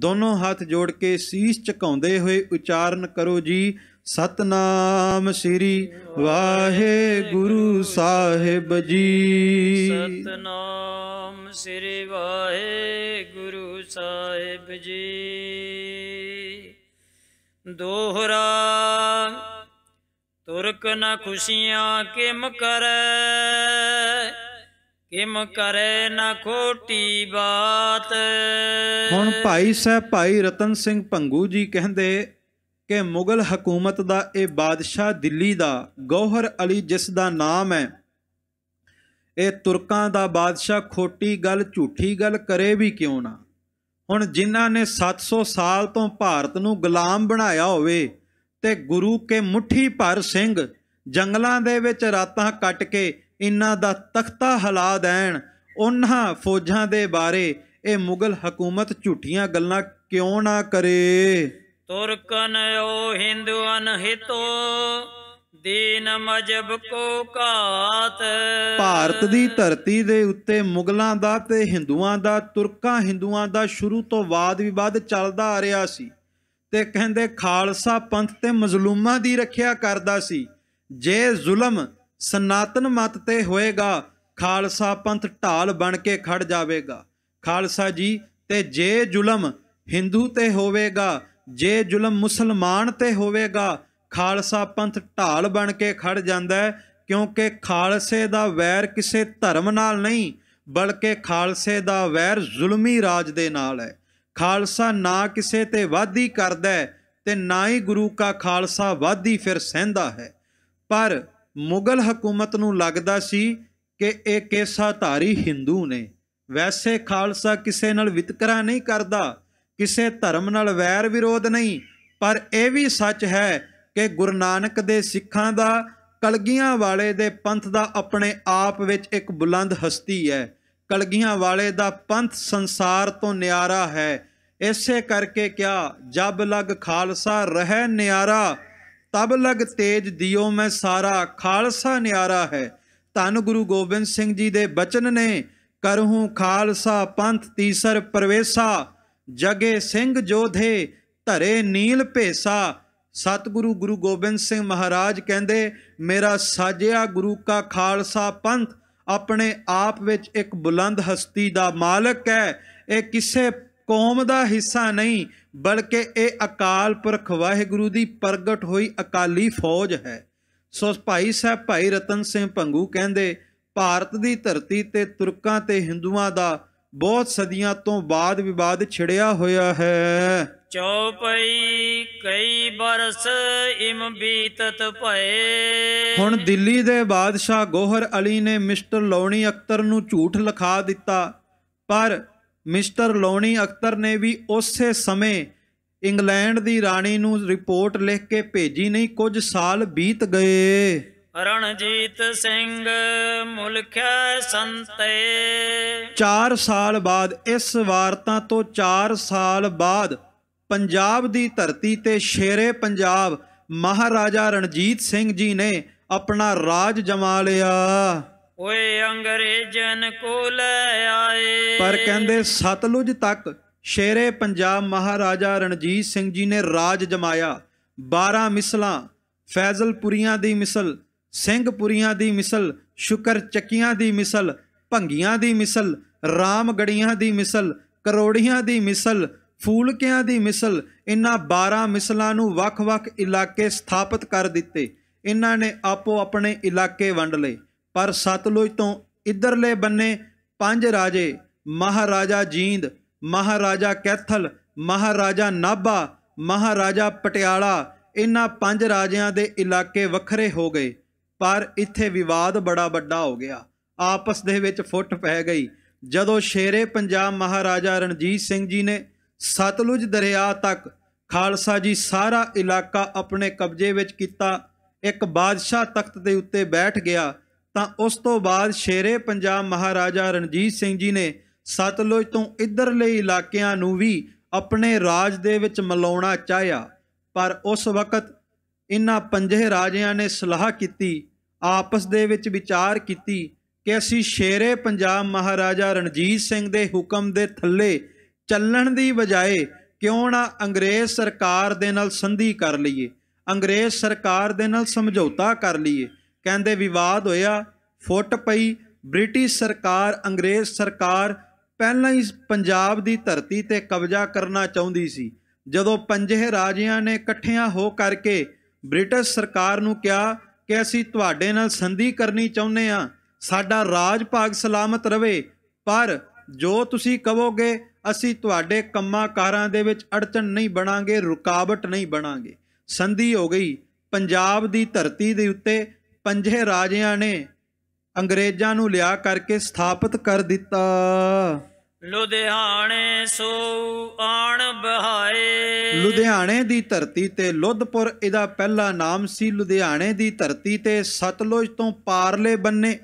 ਦੋਨੋਂ ਹੱਥ ਜੋੜ ਕੇ ਸੀਸ ਝੁਕਾਉਂਦੇ ਹੋਏ ਉਚਾਰਨ ਕਰੋ ਜੀ ਸਤਨਾਮ ਸ੍ਰੀ ਵਾਹਿਗੁਰੂ ਸਾਹਿਬ ਜੀ ਸਤਨਾਮ ਸ੍ਰੀ ਵਾਹਿਗੁਰੂ ਸਾਹਿਬ ਜੀ ਦੋਹਰਾ ਤੁਰਕ ਨਾ ਖੁਸ਼ੀਆਂ ਕਿਮ ਕਰੈ ਕਿਮ ਕਰੇ ਨਾ ਖੋਟੀ ਬਾਤ ਹੁਣ ਭਾਈ ਸਾਹਿਬ ਭਾਈ ਰਤਨ ਸਿੰਘ ਭੰਗੂ ਜੀ ਕਹਿੰਦੇ ਕਿ ਮੁਗਲ ਹਕੂਮਤ ਦਾ ਇਹ ਬਾਦਸ਼ਾਹ ਦਿੱਲੀ ਦਾ ਗੌਹਰ ਅਲੀ ਜਿਸ ਦਾ ਨਾਮ ਹੈ ਇਹ ਤੁਰਕਾਂ ਦਾ ਬਾਦਸ਼ਾਹ ਖੋਟੀ ਗੱਲ ਝੂਠੀ ਗੱਲ ਕਰੇ ਵੀ ਕਿਉਂ ਨਾ ਹੁਣ ਜਿਨ੍ਹਾਂ ਨੇ 700 ਸਾਲ ਤੋਂ ਭਾਰਤ ਨੂੰ ਗੁਲਾਮ ਬਣਾਇਆ ਹੋਵੇ ਤੇ ਗੁਰੂ ਕੇ ਮੁਠੀ ਭਰ ਸਿੰਘ ਜੰਗਲਾਂ ਦੇ ਵਿੱਚ ਰਾਤਾਂ ਕੱਟ ਕੇ ਇਹਨਾਂ ਦਾ ਤਖਤਾ ਹਲਾ ਦੇਣ ਉਹਨਾਂ ਫੌਜਾਂ ਦੇ ਬਾਰੇ ਇਹ ਮੁਗਲ ਹਕੂਮਤ ਝੂਠੀਆਂ ਗੱਲਾਂ ਕਿਉਂ ਨਾ ਕਰੇ ਤੁਰਕਨ ਓ ਹਿੰਦੂਨ ਹਿਤੋ ਦੀਨ ਮਜਬ ਕੋ ਕਾਤ ਭਾਰਤ ਦੀ ਧਰਤੀ ਦੇ ਉੱਤੇ ਮੁਗਲਾਂ ਦਾ ਤੇ ਹਿੰਦੂਆਂ ਦਾ ਤੁਰਕਾਂ ਹਿੰਦੂਆਂ ਦਾ ਸ਼ੁਰੂ ਤੋਂ ਵਾਦ ਵਿਵਾਦ ਚੱਲਦਾ ਆ ਰਿਹਾ ਸੀ ਤੇ ਕਹਿੰਦੇ ਖਾਲਸਾ ਪੰਥ ਤੇ ਮਜ਼ਲੂਮਾਂ ਦੀ ਰੱਖਿਆ ਕਰਦਾ ਸੀ ਜੇ ਜ਼ੁਲਮ ਸਨਾਤਨ ਮਤ ਤੇ ਹੋਏਗਾ ਖਾਲਸਾ ਪੰਥ ਢਾਲ ਬਣ ਕੇ ਖੜ ਜਾਵੇਗਾ ਖਾਲਸਾ ਜੀ ਤੇ ਜੇ ਜ਼ੁਲਮ ਹਿੰਦੂ ਤੇ ਹੋਵੇਗਾ ਜੇ ਜ਼ੁਲਮ ਮੁਸਲਮਾਨ ਤੇ ਹੋਵੇਗਾ ਖਾਲਸਾ ਪੰਥ ਢਾਲ ਬਣ ਕੇ ਖੜ ਜਾਂਦਾ ਹੈ ਕਿਉਂਕਿ ਖਾਲਸੇ ਦਾ ਵੈਰ ਕਿਸੇ ਧਰਮ ਨਾਲ ਨਹੀਂ ਬਲਕਿ ਖਾਲਸੇ ਦਾ ਵੈਰ ਜ਼ੁਲਮੀ ਰਾਜ ਦੇ ਨਾਲ ਹੈ ਖਾਲਸਾ ਨਾ ਕਿਸੇ ਤੇ ਵਾਦੀ ਕਰਦਾ ਤੇ ਨਾ ਹੀ ਗੁਰੂ ਕਾ ਖਾਲਸਾ ਵਾਦੀ ਫਿਰ ਸਹਿੰਦਾ ਹੈ ਪਰ ਮੁਗਲ ਹਕੂਮਤ ਨੂੰ ਲੱਗਦਾ ਸੀ ਕਿ ਇਹ ਕੇਸਾਧਾਰੀ ਹਿੰਦੂ ਨੇ ਵੈਸੇ ਖਾਲਸਾ ਕਿਸੇ ਨਾਲ ਵਿਤਕਰਾ ਨਹੀਂ ਕਰਦਾ ਕਿਸੇ ਧਰਮ ਨਾਲ ਵੈਰ ਵਿਰੋਧ ਨਹੀਂ ਪਰ ਇਹ ਵੀ ਸੱਚ ਹੈ ਕਿ ਗੁਰੂ ਨਾਨਕ ਦੇ ਸਿੱਖਾਂ ਦਾ ਕਲਗੀਆਂ ਵਾਲੇ ਦੇ ਪੰਥ ਦਾ ਆਪਣੇ ਆਪ ਵਿੱਚ ਇੱਕ ਬੁਲੰਦ ਹਸਤੀ ਹੈ ਕਲਗੀਆਂ ਵਾਲੇ ਦਾ ਪੰਥ ਸੰਸਾਰ ਤੋਂ ਨਿਆਰਾ ਹੈ ਇਸੇ ਕਰਕੇ ਕਿਆ ਜਬ ਲਗ ਖਾਲਸਾ ਰਹਿ ਨਿਆਰਾ ਤਬ ਲਗ ਤੇਜ ਦਿਓ ਮੈਂ ਸਾਰਾ ਖਾਲਸਾ ਨਿਆਰਾ ਹੈ ਧੰਨ ਗੁਰੂ ਗੋਬਿੰਦ ਸਿੰਘ ਜੀ ਦੇ ਬਚਨ ਨੇ ਕਰਹੂੰ ਖਾਲਸਾ ਪੰਥ ਤੀਸਰ ਪਰਵੇਸਾ ਜਗੇ ਸਿੰਘ ਜੋਧੇ ਧਰੇ ਨੀਲ ਭੇਸਾ ਸਤਿਗੁਰੂ ਗੁਰੂ ਗੋਬਿੰਦ ਸਿੰਘ ਮਹਾਰਾਜ ਕਹਿੰਦੇ ਮੇਰਾ ਸਾਜਿਆ ਗੁਰੂ ਕਾ ਖਾਲਸਾ ਪੰਥ ਆਪਣੇ ਆਪ ਵਿੱਚ ਇੱਕ ਬੁਲੰਦ ਹਸਤੀ ਦਾ ਮਾਲਕ ਹੈ ਇਹ ਕਿਸੇ ਕੌਮ ਦਾ ਹਿੱਸਾ ਨਹੀਂ ਬਲਕਿ ਇਹ ਅਕਾਲ ਪੁਰਖ ਵਾਹਿਗੁਰੂ ਦੀ ਪ੍ਰਗਟ ਹੋਈ ਅਕਾਲੀ ਫੌਜ ਹੈ ਸੋ ਭਾਈ ਸਾਹਿਬ ਭਾਈ ਰਤਨ ਸਿੰਘ ਪੰਗੂ ਕਹਿੰਦੇ ਭਾਰਤ ਦੀ ਧਰਤੀ ਤੇ ਤੁਰਕਾਂ ਤੇ ਹਿੰਦੂਆਂ ਦਾ ਬਹੁਤ ਸਦੀਆਂ ਤੋਂ ਬਾਦ ਵਿਵਾਦ ਛਿੜਿਆ ਹੋਇਆ ਹੈ ਚੌਪਈ ਕਈ ਬਰਸ ਇਮ ਬੀਤਤ ਭਏ ਹੁਣ ਦਿੱਲੀ ਦੇ ਬਾਦਸ਼ਾਹ ਗੋਹਰ ਅਲੀ ਨੇ ਮਿਸਟਰ ਲੌਣੀ ਅਖਤਰ ਨੂੰ ਝੂਠ ਲਿਖਾ ਦਿੱਤਾ ਪਰ ਮਿਸਟਰ ਲੋਣੀ ਅਖਤਰ ਨੇ ਵੀ ਉਸੇ ਸਮੇਂ ਇੰਗਲੈਂਡ ਦੀ ਰਾਣੀ ਨੂੰ ਰਿਪੋਰਟ ਲਿਖ ਕੇ ਭੇਜੀ ਨਹੀਂ ਕੁਝ ਸਾਲ ਬੀਤ ਗਏ ਰਣਜੀਤ ਸਿੰਘ ਮੁਲਖਿਆ ਸੰਤੇ 4 ਸਾਲ ਬਾਅਦ ਇਸ ਵਾਰਤਾ ਤੋਂ 4 ਸਾਲ ਬਾਅਦ ਪੰਜਾਬ ਦੀ ਧਰਤੀ ਤੇ ਸ਼ੇਰੇ ਪੰਜਾਬ ਮਹਾਰਾਜਾ ਰਣਜੀਤ ਸਿੰਘ ਜੀ ਨੇ ਆਪਣਾ ਰਾਜ ਜਮਾ ਲਿਆ ਓਏ ਅੰਗਰੇਜ਼ਨ ਕੋ ਲੈ ਆਏ ਪਰ ਕਹਿੰਦੇ ਸਤਲੁਜ ਤੱਕ ਸ਼ੇਰੇ ਪੰਜਾਬ ਮਹਾਰਾਜਾ ਰਣਜੀਤ ਸਿੰਘ ਜੀ ਨੇ ਰਾਜ ਜਮਾਇਆ 12 ਮਿਸਲਾਂ ਫੈਜ਼ਲਪੁਰੀਆਂ ਦੀ ਮਿਸਲ ਸਿੰਘਪੁਰੀਆਂ ਦੀ ਮਿਸਲ ਸ਼ੁਕਰ ਚੱਕੀਆਂ ਦੀ ਮਿਸਲ ਭੰਗੀਆਂ ਦੀ ਮਿਸਲ ਰਾਮਗੜੀਆਂ ਦੀ ਮਿਸਲ ਕਰੋੜੀਆਂ ਦੀ ਮਿਸਲ ਫੂਲਕਿਆਂ ਦੀ ਮਿਸਲ ਇਹਨਾਂ 12 ਮਿਸਲਾਂ ਨੂੰ ਵੱਖ-ਵੱਖ ਇਲਾਕੇ ਸਥਾਪਿਤ ਕਰ ਦਿੱਤੇ ਇਹਨਾਂ ਨੇ ਆਪੋ ਆਪਣੇ ਇਲਾਕੇ ਵੰਡ ਲਏ ਪਰ ਸਤਲੁਜ ਤੋਂ ਇਧਰਲੇ ਬੰਨੇ ਪੰਜ ਰਾਜੇ ਮਹਾਰਾਜਾ ਜੀਂਦ ਮਹਾਰਾਜਾ ਕੈਥਲ ਮਹਾਰਾਜਾ ਨਾਭਾ ਮਹਾਰਾਜਾ ਪਟਿਆਲਾ ਇਹਨਾਂ ਪੰਜ ਰਾਜਿਆਂ ਦੇ ਇਲਾਕੇ ਵੱਖਰੇ ਹੋ ਗਏ ਪਰ ਇੱਥੇ ਵਿਵਾਦ ਬੜਾ ਵੱਡਾ ਹੋ ਗਿਆ ਆਪਸ ਦੇ ਵਿੱਚ ਫੁੱਟ ਪੈ ਗਈ ਜਦੋਂ ਸ਼ੇਰੇ ਪੰਜਾਬ ਮਹਾਰਾਜਾ ਰਣਜੀਤ ਸਿੰਘ ਜੀ ਨੇ ਸਤਲੁਜ ਦਰਿਆ ਤੱਕ ਖਾਲਸਾ ਜੀ ਸਾਰਾ ਇਲਾਕਾ ਆਪਣੇ ਕਬਜ਼ੇ ਵਿੱਚ ਕੀਤਾ ਇੱਕ ਬਾਦਸ਼ਾਹ ਤਖਤ ਦੇ ਉੱਤੇ ਬੈਠ ਗਿਆ ਤਾਂ ਉਸ ਤੋਂ ਬਾਅਦ ਸ਼ੇਰੇ ਪੰਜਾਬ ਮਹਾਰਾਜਾ ਰਣਜੀਤ ਸਿੰਘ ਜੀ ਨੇ ਸਤਲੁਜ ਤੋਂ ਇਧਰਲੇ ਇਲਾਕਿਆਂ ਨੂੰ ਵੀ ਆਪਣੇ ਰਾਜ ਦੇ ਵਿੱਚ ਮਿਲਾਉਣਾ ਚਾਹਿਆ ਪਰ ਉਸ ਵਕਤ ਇਨ੍ਹਾਂ ਪੰਜੇ ਰਾਜਿਆਂ ਨੇ ਸਲਾਹ ਕੀਤੀ ਆਪਸ ਦੇ ਵਿੱਚ ਵਿਚਾਰ ਕੀਤੀ ਕਿ ਅਸੀਂ ਸ਼ੇਰੇ ਪੰਜਾਬ ਮਹਾਰਾਜਾ ਰਣਜੀਤ ਸਿੰਘ ਦੇ ਹੁਕਮ ਦੇ ਥੱਲੇ ਚੱਲਣ ਦੀ ਬਜਾਏ ਕਿਉਂ ਨਾ ਅੰਗਰੇਜ਼ ਸਰਕਾਰ ਦੇ ਨਾਲ ਸੰਧੀ ਕਰ ਲਈਏ ਅੰਗਰੇਜ਼ ਸਰਕਾਰ ਦੇ ਨਾਲ ਸਮਝੌਤਾ ਕਰ ਲਈਏ ਕਹਿੰਦੇ ਵਿਵਾਦ ਹੋਇਆ ਫੁੱਟ ਪਈ ਬ੍ਰਿਟਿਸ਼ ਸਰਕਾਰ ਅੰਗਰੇਜ਼ ਸਰਕਾਰ ਪਹਿਲਾਂ ਹੀ ਪੰਜਾਬ ਦੀ ਧਰਤੀ ਤੇ ਕਬਜ਼ਾ ਕਰਨਾ ਚਾਹੁੰਦੀ ਸੀ ਜਦੋਂ ਪੰਜੇ ਰਾਜਿਆਂ ਨੇ ਇਕੱਠਿਆਂ ਹੋ ਕਰਕੇ ਬ੍ਰਿਟਿਸ਼ ਸਰਕਾਰ ਨੂੰ ਕਿਹਾ ਕਿ ਅਸੀਂ ਤੁਹਾਡੇ ਨਾਲ ਸੰਧੀ ਕਰਨੀ ਚਾਹੁੰਦੇ ਆ ਸਾਡਾ ਰਾਜ ਭਾਗ ਸਲਾਮਤ ਰਵੇ ਪਰ ਜੋ ਤੁਸੀਂ ਕਹੋਗੇ ਅਸੀਂ ਤੁਹਾਡੇ ਕੰਮਾਂ ਦੇ ਵਿੱਚ ਅੜਚਣ ਨਹੀਂ ਬਣਾਂਗੇ ਰੁਕਾਵਟ ਨਹੀਂ ਬਣਾਂਗੇ ਸੰਧੀ ਹੋ ਗਈ ਪੰਜਾਬ ਦੀ ਧਰਤੀ ਦੇ ਉੱਤੇ ਪੰਜੇ ਰਾਜਿਆਂ ਨੇ ਅੰਗਰੇਜ਼ਾਂ ਨੂੰ ਲਿਆ ਕਰਕੇ ਸਥਾਪਿਤ ਕਰ ਦਿੱਤਾ ਲੁਧਿਆਣੇ ਸੋ ਆਣ ਬਹਾਏ ਲੁਧਿਆਣੇ ਦੀ ਧਰਤੀ ਤੇ ਲੁੱਧਪੁਰ ਇਹਦਾ ਪਹਿਲਾ ਨਾਮ ਸੀ ਲੁਧਿਆਣੇ ਦੀ ਧਰਤੀ ਤੇ ਸਤਲੁਜ ਤੋਂ ਪਾਰਲੇ ਬੰਨੇ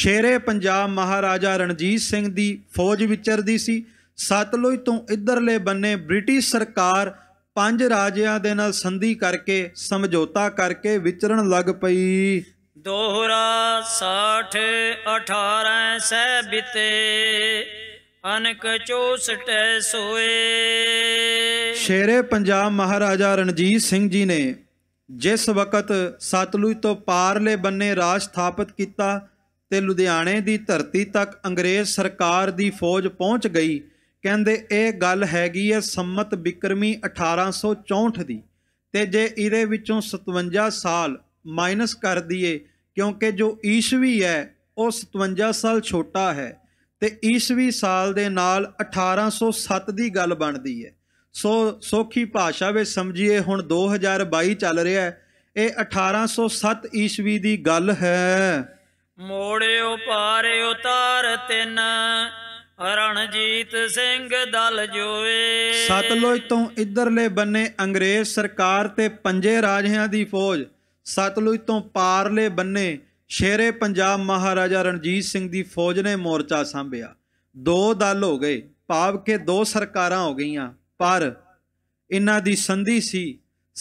ਸ਼ੇਰੇ ਪੰਜਾਬ ਮਹਾਰਾਜਾ ਰਣਜੀਤ ਸਿੰਘ ਦੀ ਫੌਜ ਵਿਚਰਦੀ ਸੀ ਸਤਲੁਜ ਤੋਂ ਇਧਰਲੇ ਬੰਨੇ ਬ੍ਰਿਟਿਸ਼ ਸਰਕਾਰ ਪੰਜ ਰਾਜਿਆਂ ਦੇ ਨਾਲ ਸੰਧੀ ਕਰਕੇ ਸਮਝੌਤਾ ਕਰਕੇ ਵਿਚਰਨ ਲੱਗ ਪਈ ਦੋਹਰਾ 60 18 ਸਹਿ ਬਿਤੇ ਅਨਕ 64 ਸੋਏ ਸ਼ੇਰੇ ਪੰਜਾਬ ਮਹਾਰਾਜਾ ਰਣਜੀਤ ਸਿੰਘ ਜੀ ਨੇ ਜਿਸ ਵਕਤ ਸਤਲੁਜ ਤੋਂ ਪਾਰਲੇ ਬੰਨੇ ਰਾਜ ਸਥਾਪਿਤ ਕੀਤਾ ਤੇ ਲੁਧਿਆਣੇ ਦੀ ਧਰਤੀ ਤੱਕ ਅੰਗਰੇਜ਼ ਸਰਕਾਰ ਦੀ ਫੌਜ ਪਹੁੰਚ ਗਈ ਕਹਿੰਦੇ ਇਹ ਗੱਲ ਹੈਗੀ ਹੈ ਸੰਮਤ ਬਿਕਰਮੀ 1864 ਦੀ ਤੇ ਜੇ ਇਹਦੇ ਵਿੱਚੋਂ 57 ਸਾਲ ਮਾਈਨਸ ਕਰ ਦਈਏ ਕਿਉਂਕਿ ਜੋ ਈਸਵੀ ਹੈ ਉਹ 57 ਸਾਲ ਛੋਟਾ ਹੈ ਤੇ ਈਸਵੀ ਸਾਲ ਦੇ ਨਾਲ 1807 ਦੀ ਗੱਲ ਬਣਦੀ ਹੈ ਸੋ ਸੋਖੀ ਭਾਸ਼ਾ ਵਿੱਚ ਸਮਝੀਏ ਹੁਣ 2022 ਚੱਲ ਰਿਹਾ ਹੈ ਇਹ 1807 ਈਸਵੀ ਦੀ ਗੱਲ ਹੈ ਮੋੜਿਓ ਪਾਰ ਉਤਾਰ ਤਿੰਨ ਰਣਜੀਤ ਸਿੰਘ ਦਲ ਜੋਏ ਸਤਲੁਜ ਤੋਂ ਇਧਰਲੇ ਬੰਨੇ ਅੰਗਰੇਜ਼ ਸਰਕਾਰ ਤੇ ਪੰਜੇ ਰਾਜਿਆਂ ਦੀ ਫੌਜ ਸਤਲੁਜ ਤੋਂ ਪਾਰਲੇ ਬੰਨੇ ਸ਼ੇਰੇ ਪੰਜਾਬ ਮਹਾਰਾਜਾ ਰਣਜੀਤ ਸਿੰਘ ਦੀ ਫੌਜ ਨੇ ਮੋਰਚਾ ਸੰਭਿਆ ਦੋ ਦਲ ਹੋ ਗਏ ਭਾਵ ਕਿ ਦੋ ਸਰਕਾਰਾਂ ਹੋ ਗਈਆਂ ਪਰ ਇਹਨਾਂ ਦੀ ਸੰਧੀ ਸੀ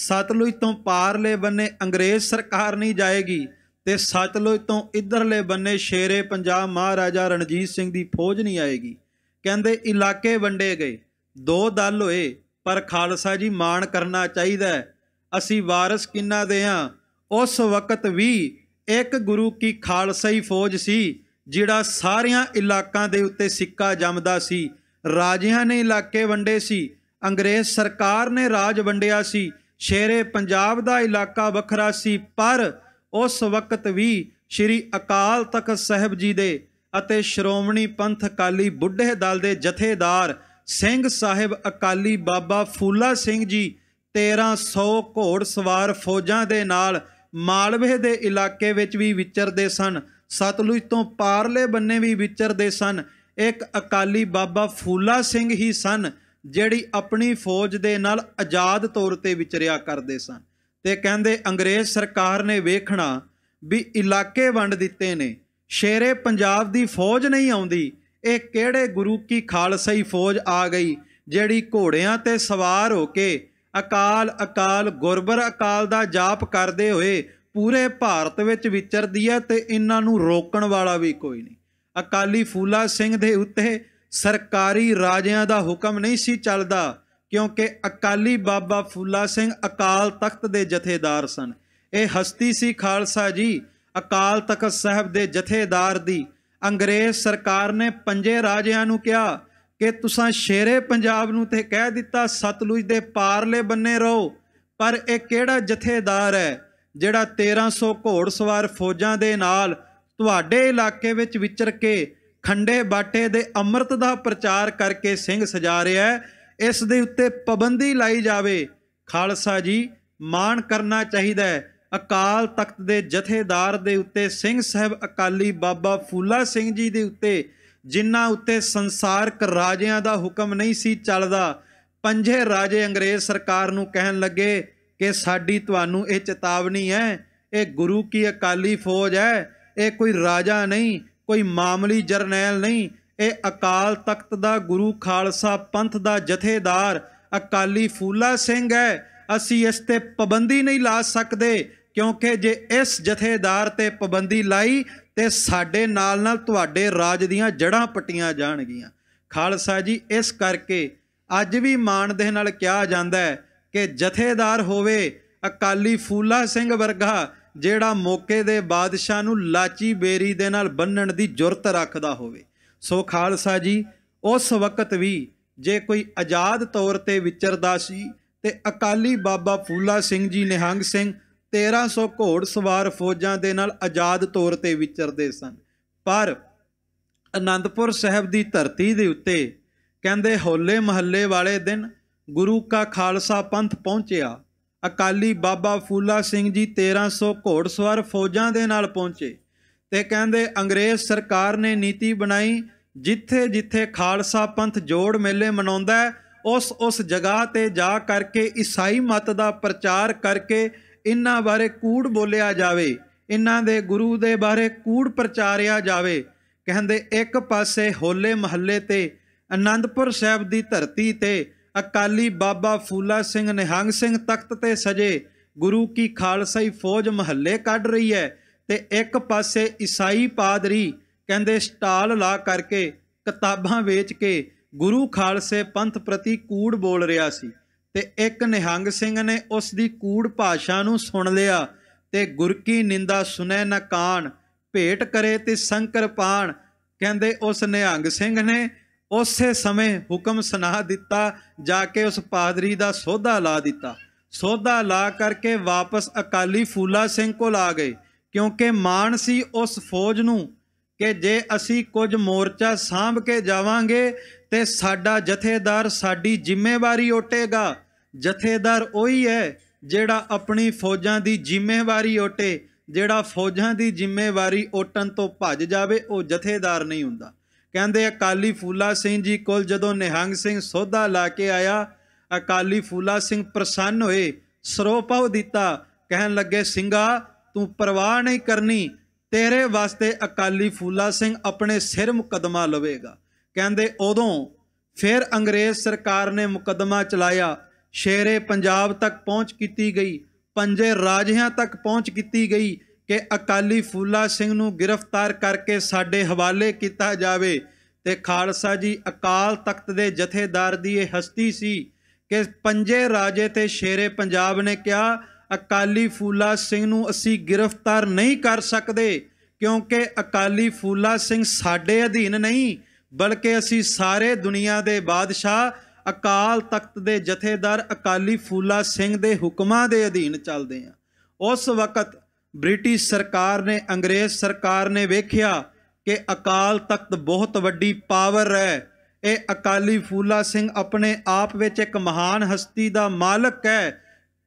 ਸਤਲੁਜ ਤੋਂ ਪਾਰਲੇ ਬੰਨੇ ਅੰਗਰੇਜ਼ ਸਰਕਾਰ ਨਹੀਂ ਜਾਏਗੀ ਤੇ ਸਤਲੁਜ ਤੋਂ ਇਧਰਲੇ ਬੰਨੇ ਸ਼ੇਰੇ ਪੰਜਾਬ ਮਹਾਰਾਜਾ ਰਣਜੀਤ ਸਿੰਘ ਦੀ ਫੌਜ ਨਹੀਂ ਆਏਗੀ ਕਹਿੰਦੇ ਇਲਾਕੇ ਵੰਡੇ ਗਏ ਦੋ ਦਲ ਹੋਏ ਪਰ ਖਾਲਸਾ ਜੀ ਮਾਣ ਕਰਨਾ ਚਾਹੀਦਾ ਅਸੀਂ ਵਾਰਿਸ ਕਿੰਨਾ ਦੇ ਆ ਉਸ ਵਕਤ ਵੀ ਇੱਕ ਗੁਰੂ ਕੀ ਖਾਲਸਾਈ ਫੌਜ ਸੀ ਜਿਹੜਾ ਸਾਰਿਆਂ ਇਲਾਕਾਂ ਦੇ ਉੱਤੇ ਸਿੱਕਾ ਜੰਮਦਾ ਸੀ ਰਾਜਿਆਂ ਨੇ ਇਲਾਕੇ ਵੰਡੇ ਸੀ ਅੰਗਰੇਜ਼ ਸਰਕਾਰ ਨੇ ਰਾਜ ਵੰਡਿਆ ਸੀ ਸ਼ੇਰੇ ਪੰਜਾਬ ਦਾ ਇਲਾਕਾ ਵੱਖਰਾ ਸੀ ਪਰ ਉਸ ਵਕਤ ਵੀ ਸ਼੍ਰੀ ਅਕਾਲ ਤਖਤ ਸਾਹਿਬ ਜੀ ਦੇ ਅਤੇ ਸ਼੍ਰੋਮਣੀ ਪੰਥ ਅਕਾਲੀ ਬੁੱਢੇ ਦਲ ਦੇ ਜਥੇਦਾਰ ਸਿੰਘ ਸਾਹਿਬ ਅਕਾਲੀ ਬਾਬਾ ਫੂਲਾ ਸਿੰਘ ਜੀ 1300 ਘੋੜ ਸਵਾਰ ਫੌਜਾਂ ਦੇ ਨਾਲ ਮਾਲਵੇ ਦੇ ਇਲਾਕੇ ਵਿੱਚ ਵੀ ਵਿਚਰਦੇ ਸਨ ਸਤਲੁਜ ਤੋਂ ਪਾਰਲੇ ਬੰਨੇ ਵੀ ਵਿਚਰਦੇ ਸਨ ਇੱਕ ਅਕਾਲੀ ਬਾਬਾ ਫੂਲਾ ਸਿੰਘ ਹੀ ਸਨ ਜਿਹੜੀ ਆਪਣੀ ਫੌਜ ਦੇ ਨਾਲ ਆਜ਼ਾਦ ਤੌਰ ਤੇ ਵਿਚਰਿਆ ਕਰਦੇ ਸਨ ਤੇ ਕਹਿੰਦੇ ਅੰਗਰੇਜ਼ ਸਰਕਾਰ ਨੇ ਵੇਖਣਾ ਵੀ ਇਲਾਕੇ ਵੰਡ ਦਿੱਤੇ ਨੇ ਸ਼ੇਰੇ ਪੰਜਾਬ ਦੀ ਫੌਜ ਨਹੀਂ ਆਉਂਦੀ ਇਹ ਕਿਹੜੇ ਗੁਰੂ ਕੀ ਖਾਲਸਾਈ ਫੌਜ ਆ ਗਈ ਜਿਹੜੀ ਘੋੜਿਆਂ ਤੇ ਸਵਾਰ ਹੋ ਕੇ ਅਕਾਲ ਅਕਾਲ ਗੁਰਬਰ ਅਕਾਲ ਦਾ ਜਾਪ ਕਰਦੇ ਹੋਏ ਪੂਰੇ ਭਾਰਤ ਵਿੱਚ ਵਿਚਰਦੀ ਹੈ ਤੇ ਇਹਨਾਂ ਨੂੰ ਰੋਕਣ ਵਾਲਾ ਵੀ ਕੋਈ ਨਹੀਂ ਅਕਾਲੀ ਫੂਲਾ ਸਿੰਘ ਦੇ ਉੱਤੇ ਸਰਕਾਰੀ ਰਾਜਿਆਂ ਦਾ ਹੁਕਮ ਨਹੀਂ ਸੀ ਚੱਲਦਾ ਕਿਉਂਕਿ ਅਕਾਲੀ ਬਾਬਾ ਫੂਲਾ ਸਿੰਘ ਅਕਾਲ ਤਖਤ ਦੇ ਜਥੇਦਾਰ ਸਨ ਇਹ ਹਸਤੀ ਸੀ ਖਾਲਸਾ ਜੀ ਅਕਾਲ ਤਖਤ ਸਾਹਿਬ ਦੇ ਜਥੇਦਾਰ ਦੀ ਅੰਗਰੇਜ਼ ਸਰਕਾਰ ਨੇ ਪੰਜੇ ਰਾਜਿਆਂ ਨੂੰ ਕਿਹਾ ਕਿ ਤੁਸੀਂ ਸ਼ੇਰੇ ਪੰਜਾਬ ਨੂੰ ਤੇ ਕਹਿ ਦਿੱਤਾ ਸਤਲੁਜ ਦੇ ਪਾਰਲੇ ਬੰਨੇ ਰਹੋ ਪਰ ਇਹ ਕਿਹੜਾ ਜਥੇਦਾਰ ਹੈ ਜਿਹੜਾ 1300 ਘੋੜਸਵਾਰ ਫੌਜਾਂ ਦੇ ਨਾਲ ਤੁਹਾਡੇ ਇਲਾਕੇ ਵਿੱਚ ਵਿਚਰ ਕੇ ਖੰਡੇ ਬਾਟੇ ਦੇ ਅੰਮ੍ਰਿਤ ਦਾ ਪ੍ਰਚਾਰ ਕਰਕੇ ਸਿੰਘ ਸਜਾ ਰਿਹਾ ਹੈ ਇਸ ਦੇ ਉੱਤੇ ਪਾਬੰਦੀ ਲਾਈ ਜਾਵੇ ਖਾਲਸਾ ਜੀ ਮਾਣ ਕਰਨਾ ਚਾਹੀਦਾ ਹੈ ਅਕਾਲ ਤਖਤ ਦੇ ਜਥੇਦਾਰ ਦੇ ਉੱਤੇ ਸਿੰਘ ਸਾਹਿਬ ਅਕਾਲੀ ਬਾਬਾ ਫੂਲਾ ਸਿੰਘ ਜੀ ਦੇ ਉੱਤੇ ਜਿਨ੍ਹਾਂ ਉੱਤੇ ਸੰਸਾਰਕ ਰਾਜਿਆਂ ਦਾ ਹੁਕਮ ਨਹੀਂ ਸੀ ਚੱਲਦਾ ਪੰਜੇ ਰਾਜੇ ਅੰਗਰੇਜ਼ ਸਰਕਾਰ ਨੂੰ ਕਹਿਣ ਲੱਗੇ ਕਿ ਸਾਡੀ ਤੁਹਾਨੂੰ ਇਹ ਚੇਤਾਵਨੀ ਹੈ ਇਹ ਗੁਰੂ ਕੀ ਅਕਾਲੀ ਫੌਜ ਹੈ ਇਹ ਕੋਈ ਰਾਜਾ ਨਹੀਂ ਕੋਈ ਮਾਮਲੀ ਜਰਨੈਲ ਨਹੀਂ ਇਹ ਅਕਾਲ ਤਖਤ ਦਾ ਗੁਰੂ ਖਾਲਸਾ ਪੰਥ ਦਾ ਜਥੇਦਾਰ ਅਕਾਲੀ ਫੂਲਾ ਸਿੰਘ ਹੈ ਅਸੀਂ ਇਸ ਤੇ ਪਾਬੰਦੀ ਨਹੀਂ ਲਾ ਸਕਦੇ ਕਿਉਂਕਿ ਜੇ ਇਸ ਜਥੇਦਾਰ ਤੇ ਪਾਬੰਦੀ ਲਾਈ ਤੇ ਸਾਡੇ ਨਾਲ ਨਾਲ ਤੁਹਾਡੇ ਰਾਜ ਦੀਆਂ ਜੜਾਂ ਪਟੀਆਂ ਜਾਣਗੀਆਂ ਖਾਲਸਾ ਜੀ ਇਸ ਕਰਕੇ ਅੱਜ ਵੀ ਮਾਣ ਦੇ ਨਾਲ ਕਿਹਾ ਜਾਂਦਾ ਹੈ ਕਿ ਜਥੇਦਾਰ ਹੋਵੇ ਅਕਾਲੀ ਫੂਲਾ ਸਿੰਘ ਵਰਗਾ ਜਿਹੜਾ ਮੌਕੇ ਦੇ ਬਾਦਸ਼ਾਹ ਨੂੰ ਲਾਚੀ ਬੇਰੀ ਦੇ ਨਾਲ ਬੰਨਣ ਦੀ ਜੁਰਤ ਰੱਖਦਾ ਹੋਵੇ ਸੋ ਖਾਲਸਾ ਜੀ ਉਸ ਵਕਤ ਵੀ ਜੇ ਕੋਈ ਆਜ਼ਾਦ ਤੌਰ ਤੇ ਵਿਚਰਦਾ ਸੀ ਤੇ ਅਕਾਲੀ ਬਾਬਾ ਫੂਲਾ ਸਿੰਘ ਜੀ ਨਿਹੰਗ ਸਿੰਘ 1300 ਘੋੜ ਸਵਾਰ ਫੌਜਾਂ ਦੇ ਨਾਲ ਆਜ਼ਾਦ ਤੌਰ ਤੇ ਵਿਚਰਦੇ ਸਨ ਪਰ ਅਨੰਦਪੁਰ ਸਾਹਿਬ ਦੀ ਧਰਤੀ ਦੇ ਉੱਤੇ ਕਹਿੰਦੇ ਹੋਲੇ ਮਹੱਲੇ ਵਾਲੇ ਦਿਨ ਗੁਰੂ ਕਾ ਖਾਲਸਾ ਪੰਥ ਪਹੁੰਚਿਆ ਅਕਾਲੀ ਬਾਬਾ ਫੂਲਾ ਸਿੰਘ ਜੀ 1300 ਘੋੜਸਵਾਰ ਫੌਜਾਂ ਦੇ ਨਾਲ ਪਹੁੰਚੇ ਤੇ ਕਹਿੰਦੇ ਅੰਗਰੇਜ਼ ਸਰਕਾਰ ਨੇ ਨੀਤੀ ਬਣਾਈ ਜਿੱਥੇ ਜਿੱਥੇ ਖਾਲਸਾ ਪੰਥ ਜੋੜ ਮੇਲੇ ਮਨਾਉਂਦਾ ਉਸ ਉਸ ਜਗ੍ਹਾ ਤੇ ਜਾ ਕਰਕੇ ਈਸਾਈ ਮਤ ਦਾ ਪ੍ਰਚਾਰ ਕਰਕੇ ਇਹਨਾਂ ਬਾਰੇ ਕੂੜ ਬੋਲਿਆ ਜਾਵੇ ਇਹਨਾਂ ਦੇ ਗੁਰੂ ਦੇ ਬਾਰੇ ਕੂੜ ਪ੍ਰਚਾਰਿਆ ਜਾਵੇ ਕਹਿੰਦੇ ਇੱਕ ਪਾਸੇ ਹੋਲੇ ਮਹੱਲੇ ਤੇ ਅਨੰਦਪੁਰ ਸਾਹਿਬ ਦੀ ਧਰਤੀ ਤੇ ਅਕਾਲੀ ਬਾਬਾ ਫੂਲਾ ਸਿੰਘ ਨਿਹੰਗ ਸਿੰਘ ਤਖਤ ਤੇ ਸਜੇ ਗੁਰੂ ਕੀ ਖਾਲਸਾਈ ਫੌਜ ਮਹੱਲੇ ਕੱਢ ਰਹੀ ਹੈ ਤੇ ਇੱਕ ਪਾਸੇ ਈਸਾਈ ਪਾਦਰੀ ਕਹਿੰਦੇ ਸਟਾਲ ਲਾ ਕਰਕੇ ਕਿਤਾਬਾਂ ਵੇਚ ਕੇ ਗੁਰੂ ਖਾਲਸੇ ਪੰਥ ਪ੍ਰਤੀ ਕੂੜ ਬੋਲ ਰਿਹਾ ਸੀ ਤੇ ਇੱਕ ਨਿਹੰਗ ਸਿੰਘ ਨੇ ਉਸ ਦੀ ਕੂੜ ਭਾਸ਼ਾ ਨੂੰ ਸੁਣ ਲਿਆ ਤੇ ਗੁਰ ਕੀ ਨਿੰਦਾ ਸੁਨੇ ਨਾ ਕਾਣ ਭੇਟ ਕਰੇ ਤੇ ਸੰਕਰ ਪਾਣ ਕਹਿੰਦੇ ਉਸ ਨਿਹੰਗ ਸਿੰਘ ਨੇ ਉਸੇ ਸਮੇਂ ਹੁਕਮ ਸੁਣਾ ਦਿੱਤਾ ਜਾ ਕੇ ਉਸ ਪਾਦਰੀ ਦਾ ਸੋਧਾ ਲਾ ਦਿੱਤਾ ਸੋਧਾ ਲਾ ਕਰਕੇ ਵਾਪਸ ਅਕਾਲੀ ਫੂਲਾ ਸਿੰਘ ਕੋਲ ਆ ਗਏ ਕਿਉਂਕਿ ਮਾਨ ਸੀ ਉਸ ਫੌਜ ਨੂੰ ਕਿ ਜੇ ਅਸੀਂ ਕੁਝ ਮੋਰਚਾ ਸਾਂਭ ਕੇ ਜਾਵਾਂਗੇ ਤੇ ਸਾਡਾ ਜਥੇਦਾਰ ਸਾਡੀ ਜ਼ਿੰਮੇਵਾਰੀ ਓਟੇਗਾ ਜਥੇਦਾਰ ਉਹੀ ਹੈ ਜਿਹੜਾ ਆਪਣੀ ਫੌਜਾਂ ਦੀ ਜ਼ਿੰਮੇਵਾਰੀ ਓਟੇ ਜਿਹੜਾ ਫੌਜਾਂ ਦੀ ਜ਼ਿੰਮੇਵਾਰੀ ਓਟਣ ਤੋਂ ਭੱਜ ਜਾਵੇ ਉਹ ਜਥੇਦਾਰ ਨਹੀਂ ਹੁੰਦਾ ਕਹਿੰਦੇ ਅਕਾਲੀ ਫੂਲਾ ਸਿੰਘ ਜੀ ਕੋਲ ਜਦੋਂ ਨਿਹੰਗ ਸਿੰਘ ਸੋਧਾ ਲਾ ਕੇ ਆਇਆ ਅਕਾਲੀ ਫੂਲਾ ਸਿੰਘ ਪ੍ਰਸੰਨ ਹੋਏ ਸਰੋਪਾਉ ਦਿੱਤਾ ਕਹਿਣ ਲੱਗੇ ਸਿੰਘਾ ਤੂੰ ਪਰਵਾਹ ਨਹੀਂ ਕਰਨੀ ਤੇਰੇ ਵਾਸਤੇ ਅਕਾਲੀ ਫੂਲਾ ਸਿੰਘ ਆਪਣੇ ਸਿਰ ਮੁਕਦਮਾ ਲਵੇਗਾ ਕਹਿੰਦੇ ਉਦੋਂ ਫਿਰ ਅੰਗਰੇਜ਼ ਸਰਕਾਰ ਨੇ ਮੁਕਦਮਾ ਚਲਾਇਆ ਸ਼ੇਰੇ ਪੰਜਾਬ ਤੱਕ ਪਹੁੰਚ ਕੀਤੀ ਗਈ ਪੰਜੇ ਰਾਜਿਆਂ ਤੱਕ ਪਹੁੰਚ ਕੀਤੀ ਗਈ ਕਿ ਅਕਾਲੀ ਫੂਲਾ ਸਿੰਘ ਨੂੰ ਗ੍ਰਿਫਤਾਰ ਕਰਕੇ ਸਾਡੇ ਹਵਾਲੇ ਕੀਤਾ ਜਾਵੇ ਤੇ ਖਾਲਸਾ ਜੀ ਅਕਾਲ ਤਖਤ ਦੇ ਜਥੇਦਾਰ ਦੀ ਇਹ ਹਸਤੀ ਸੀ ਕਿ ਪੰਜੇ ਰਾਜੇ ਤੇ ਸ਼ੇਰੇ ਪੰਜਾਬ ਨੇ ਕਿਹਾ ਅਕਾਲੀ ਫੂਲਾ ਸਿੰਘ ਨੂੰ ਅਸੀਂ ਗ੍ਰਿਫਤਾਰ ਨਹੀਂ ਕਰ ਸਕਦੇ ਕਿਉਂਕਿ ਅਕਾਲੀ ਫੂਲਾ ਸਿੰਘ ਸਾਡੇ ਅਧੀਨ ਨਹੀਂ ਬਲਕਿ ਅਸੀਂ ਸਾਰੇ ਦੁਨੀਆ ਦੇ ਬਾਦਸ਼ਾਹ ਅਕਾਲ ਤਖਤ ਦੇ ਜਥੇਦਾਰ ਅਕਾਲੀ ਫੂਲਾ ਸਿੰਘ ਦੇ ਹੁਕਮਾਂ ਦੇ ਅਧੀਨ ਚੱਲਦੇ ਆ ਉਸ ਵਕਤ ਬ੍ਰਿਟਿਸ਼ ਸਰਕਾਰ ਨੇ ਅੰਗਰੇਜ਼ ਸਰਕਾਰ ਨੇ ਵੇਖਿਆ ਕਿ ਅਕਾਲ ਤਖਤ ਬਹੁਤ ਵੱਡੀ ਪਾਵਰ ਹੈ ਇਹ ਅਕਾਲੀ ਫੂਲਾ ਸਿੰਘ ਆਪਣੇ ਆਪ ਵਿੱਚ ਇੱਕ ਮਹਾਨ ਹਸਤੀ ਦਾ ਮਾਲਕ ਹੈ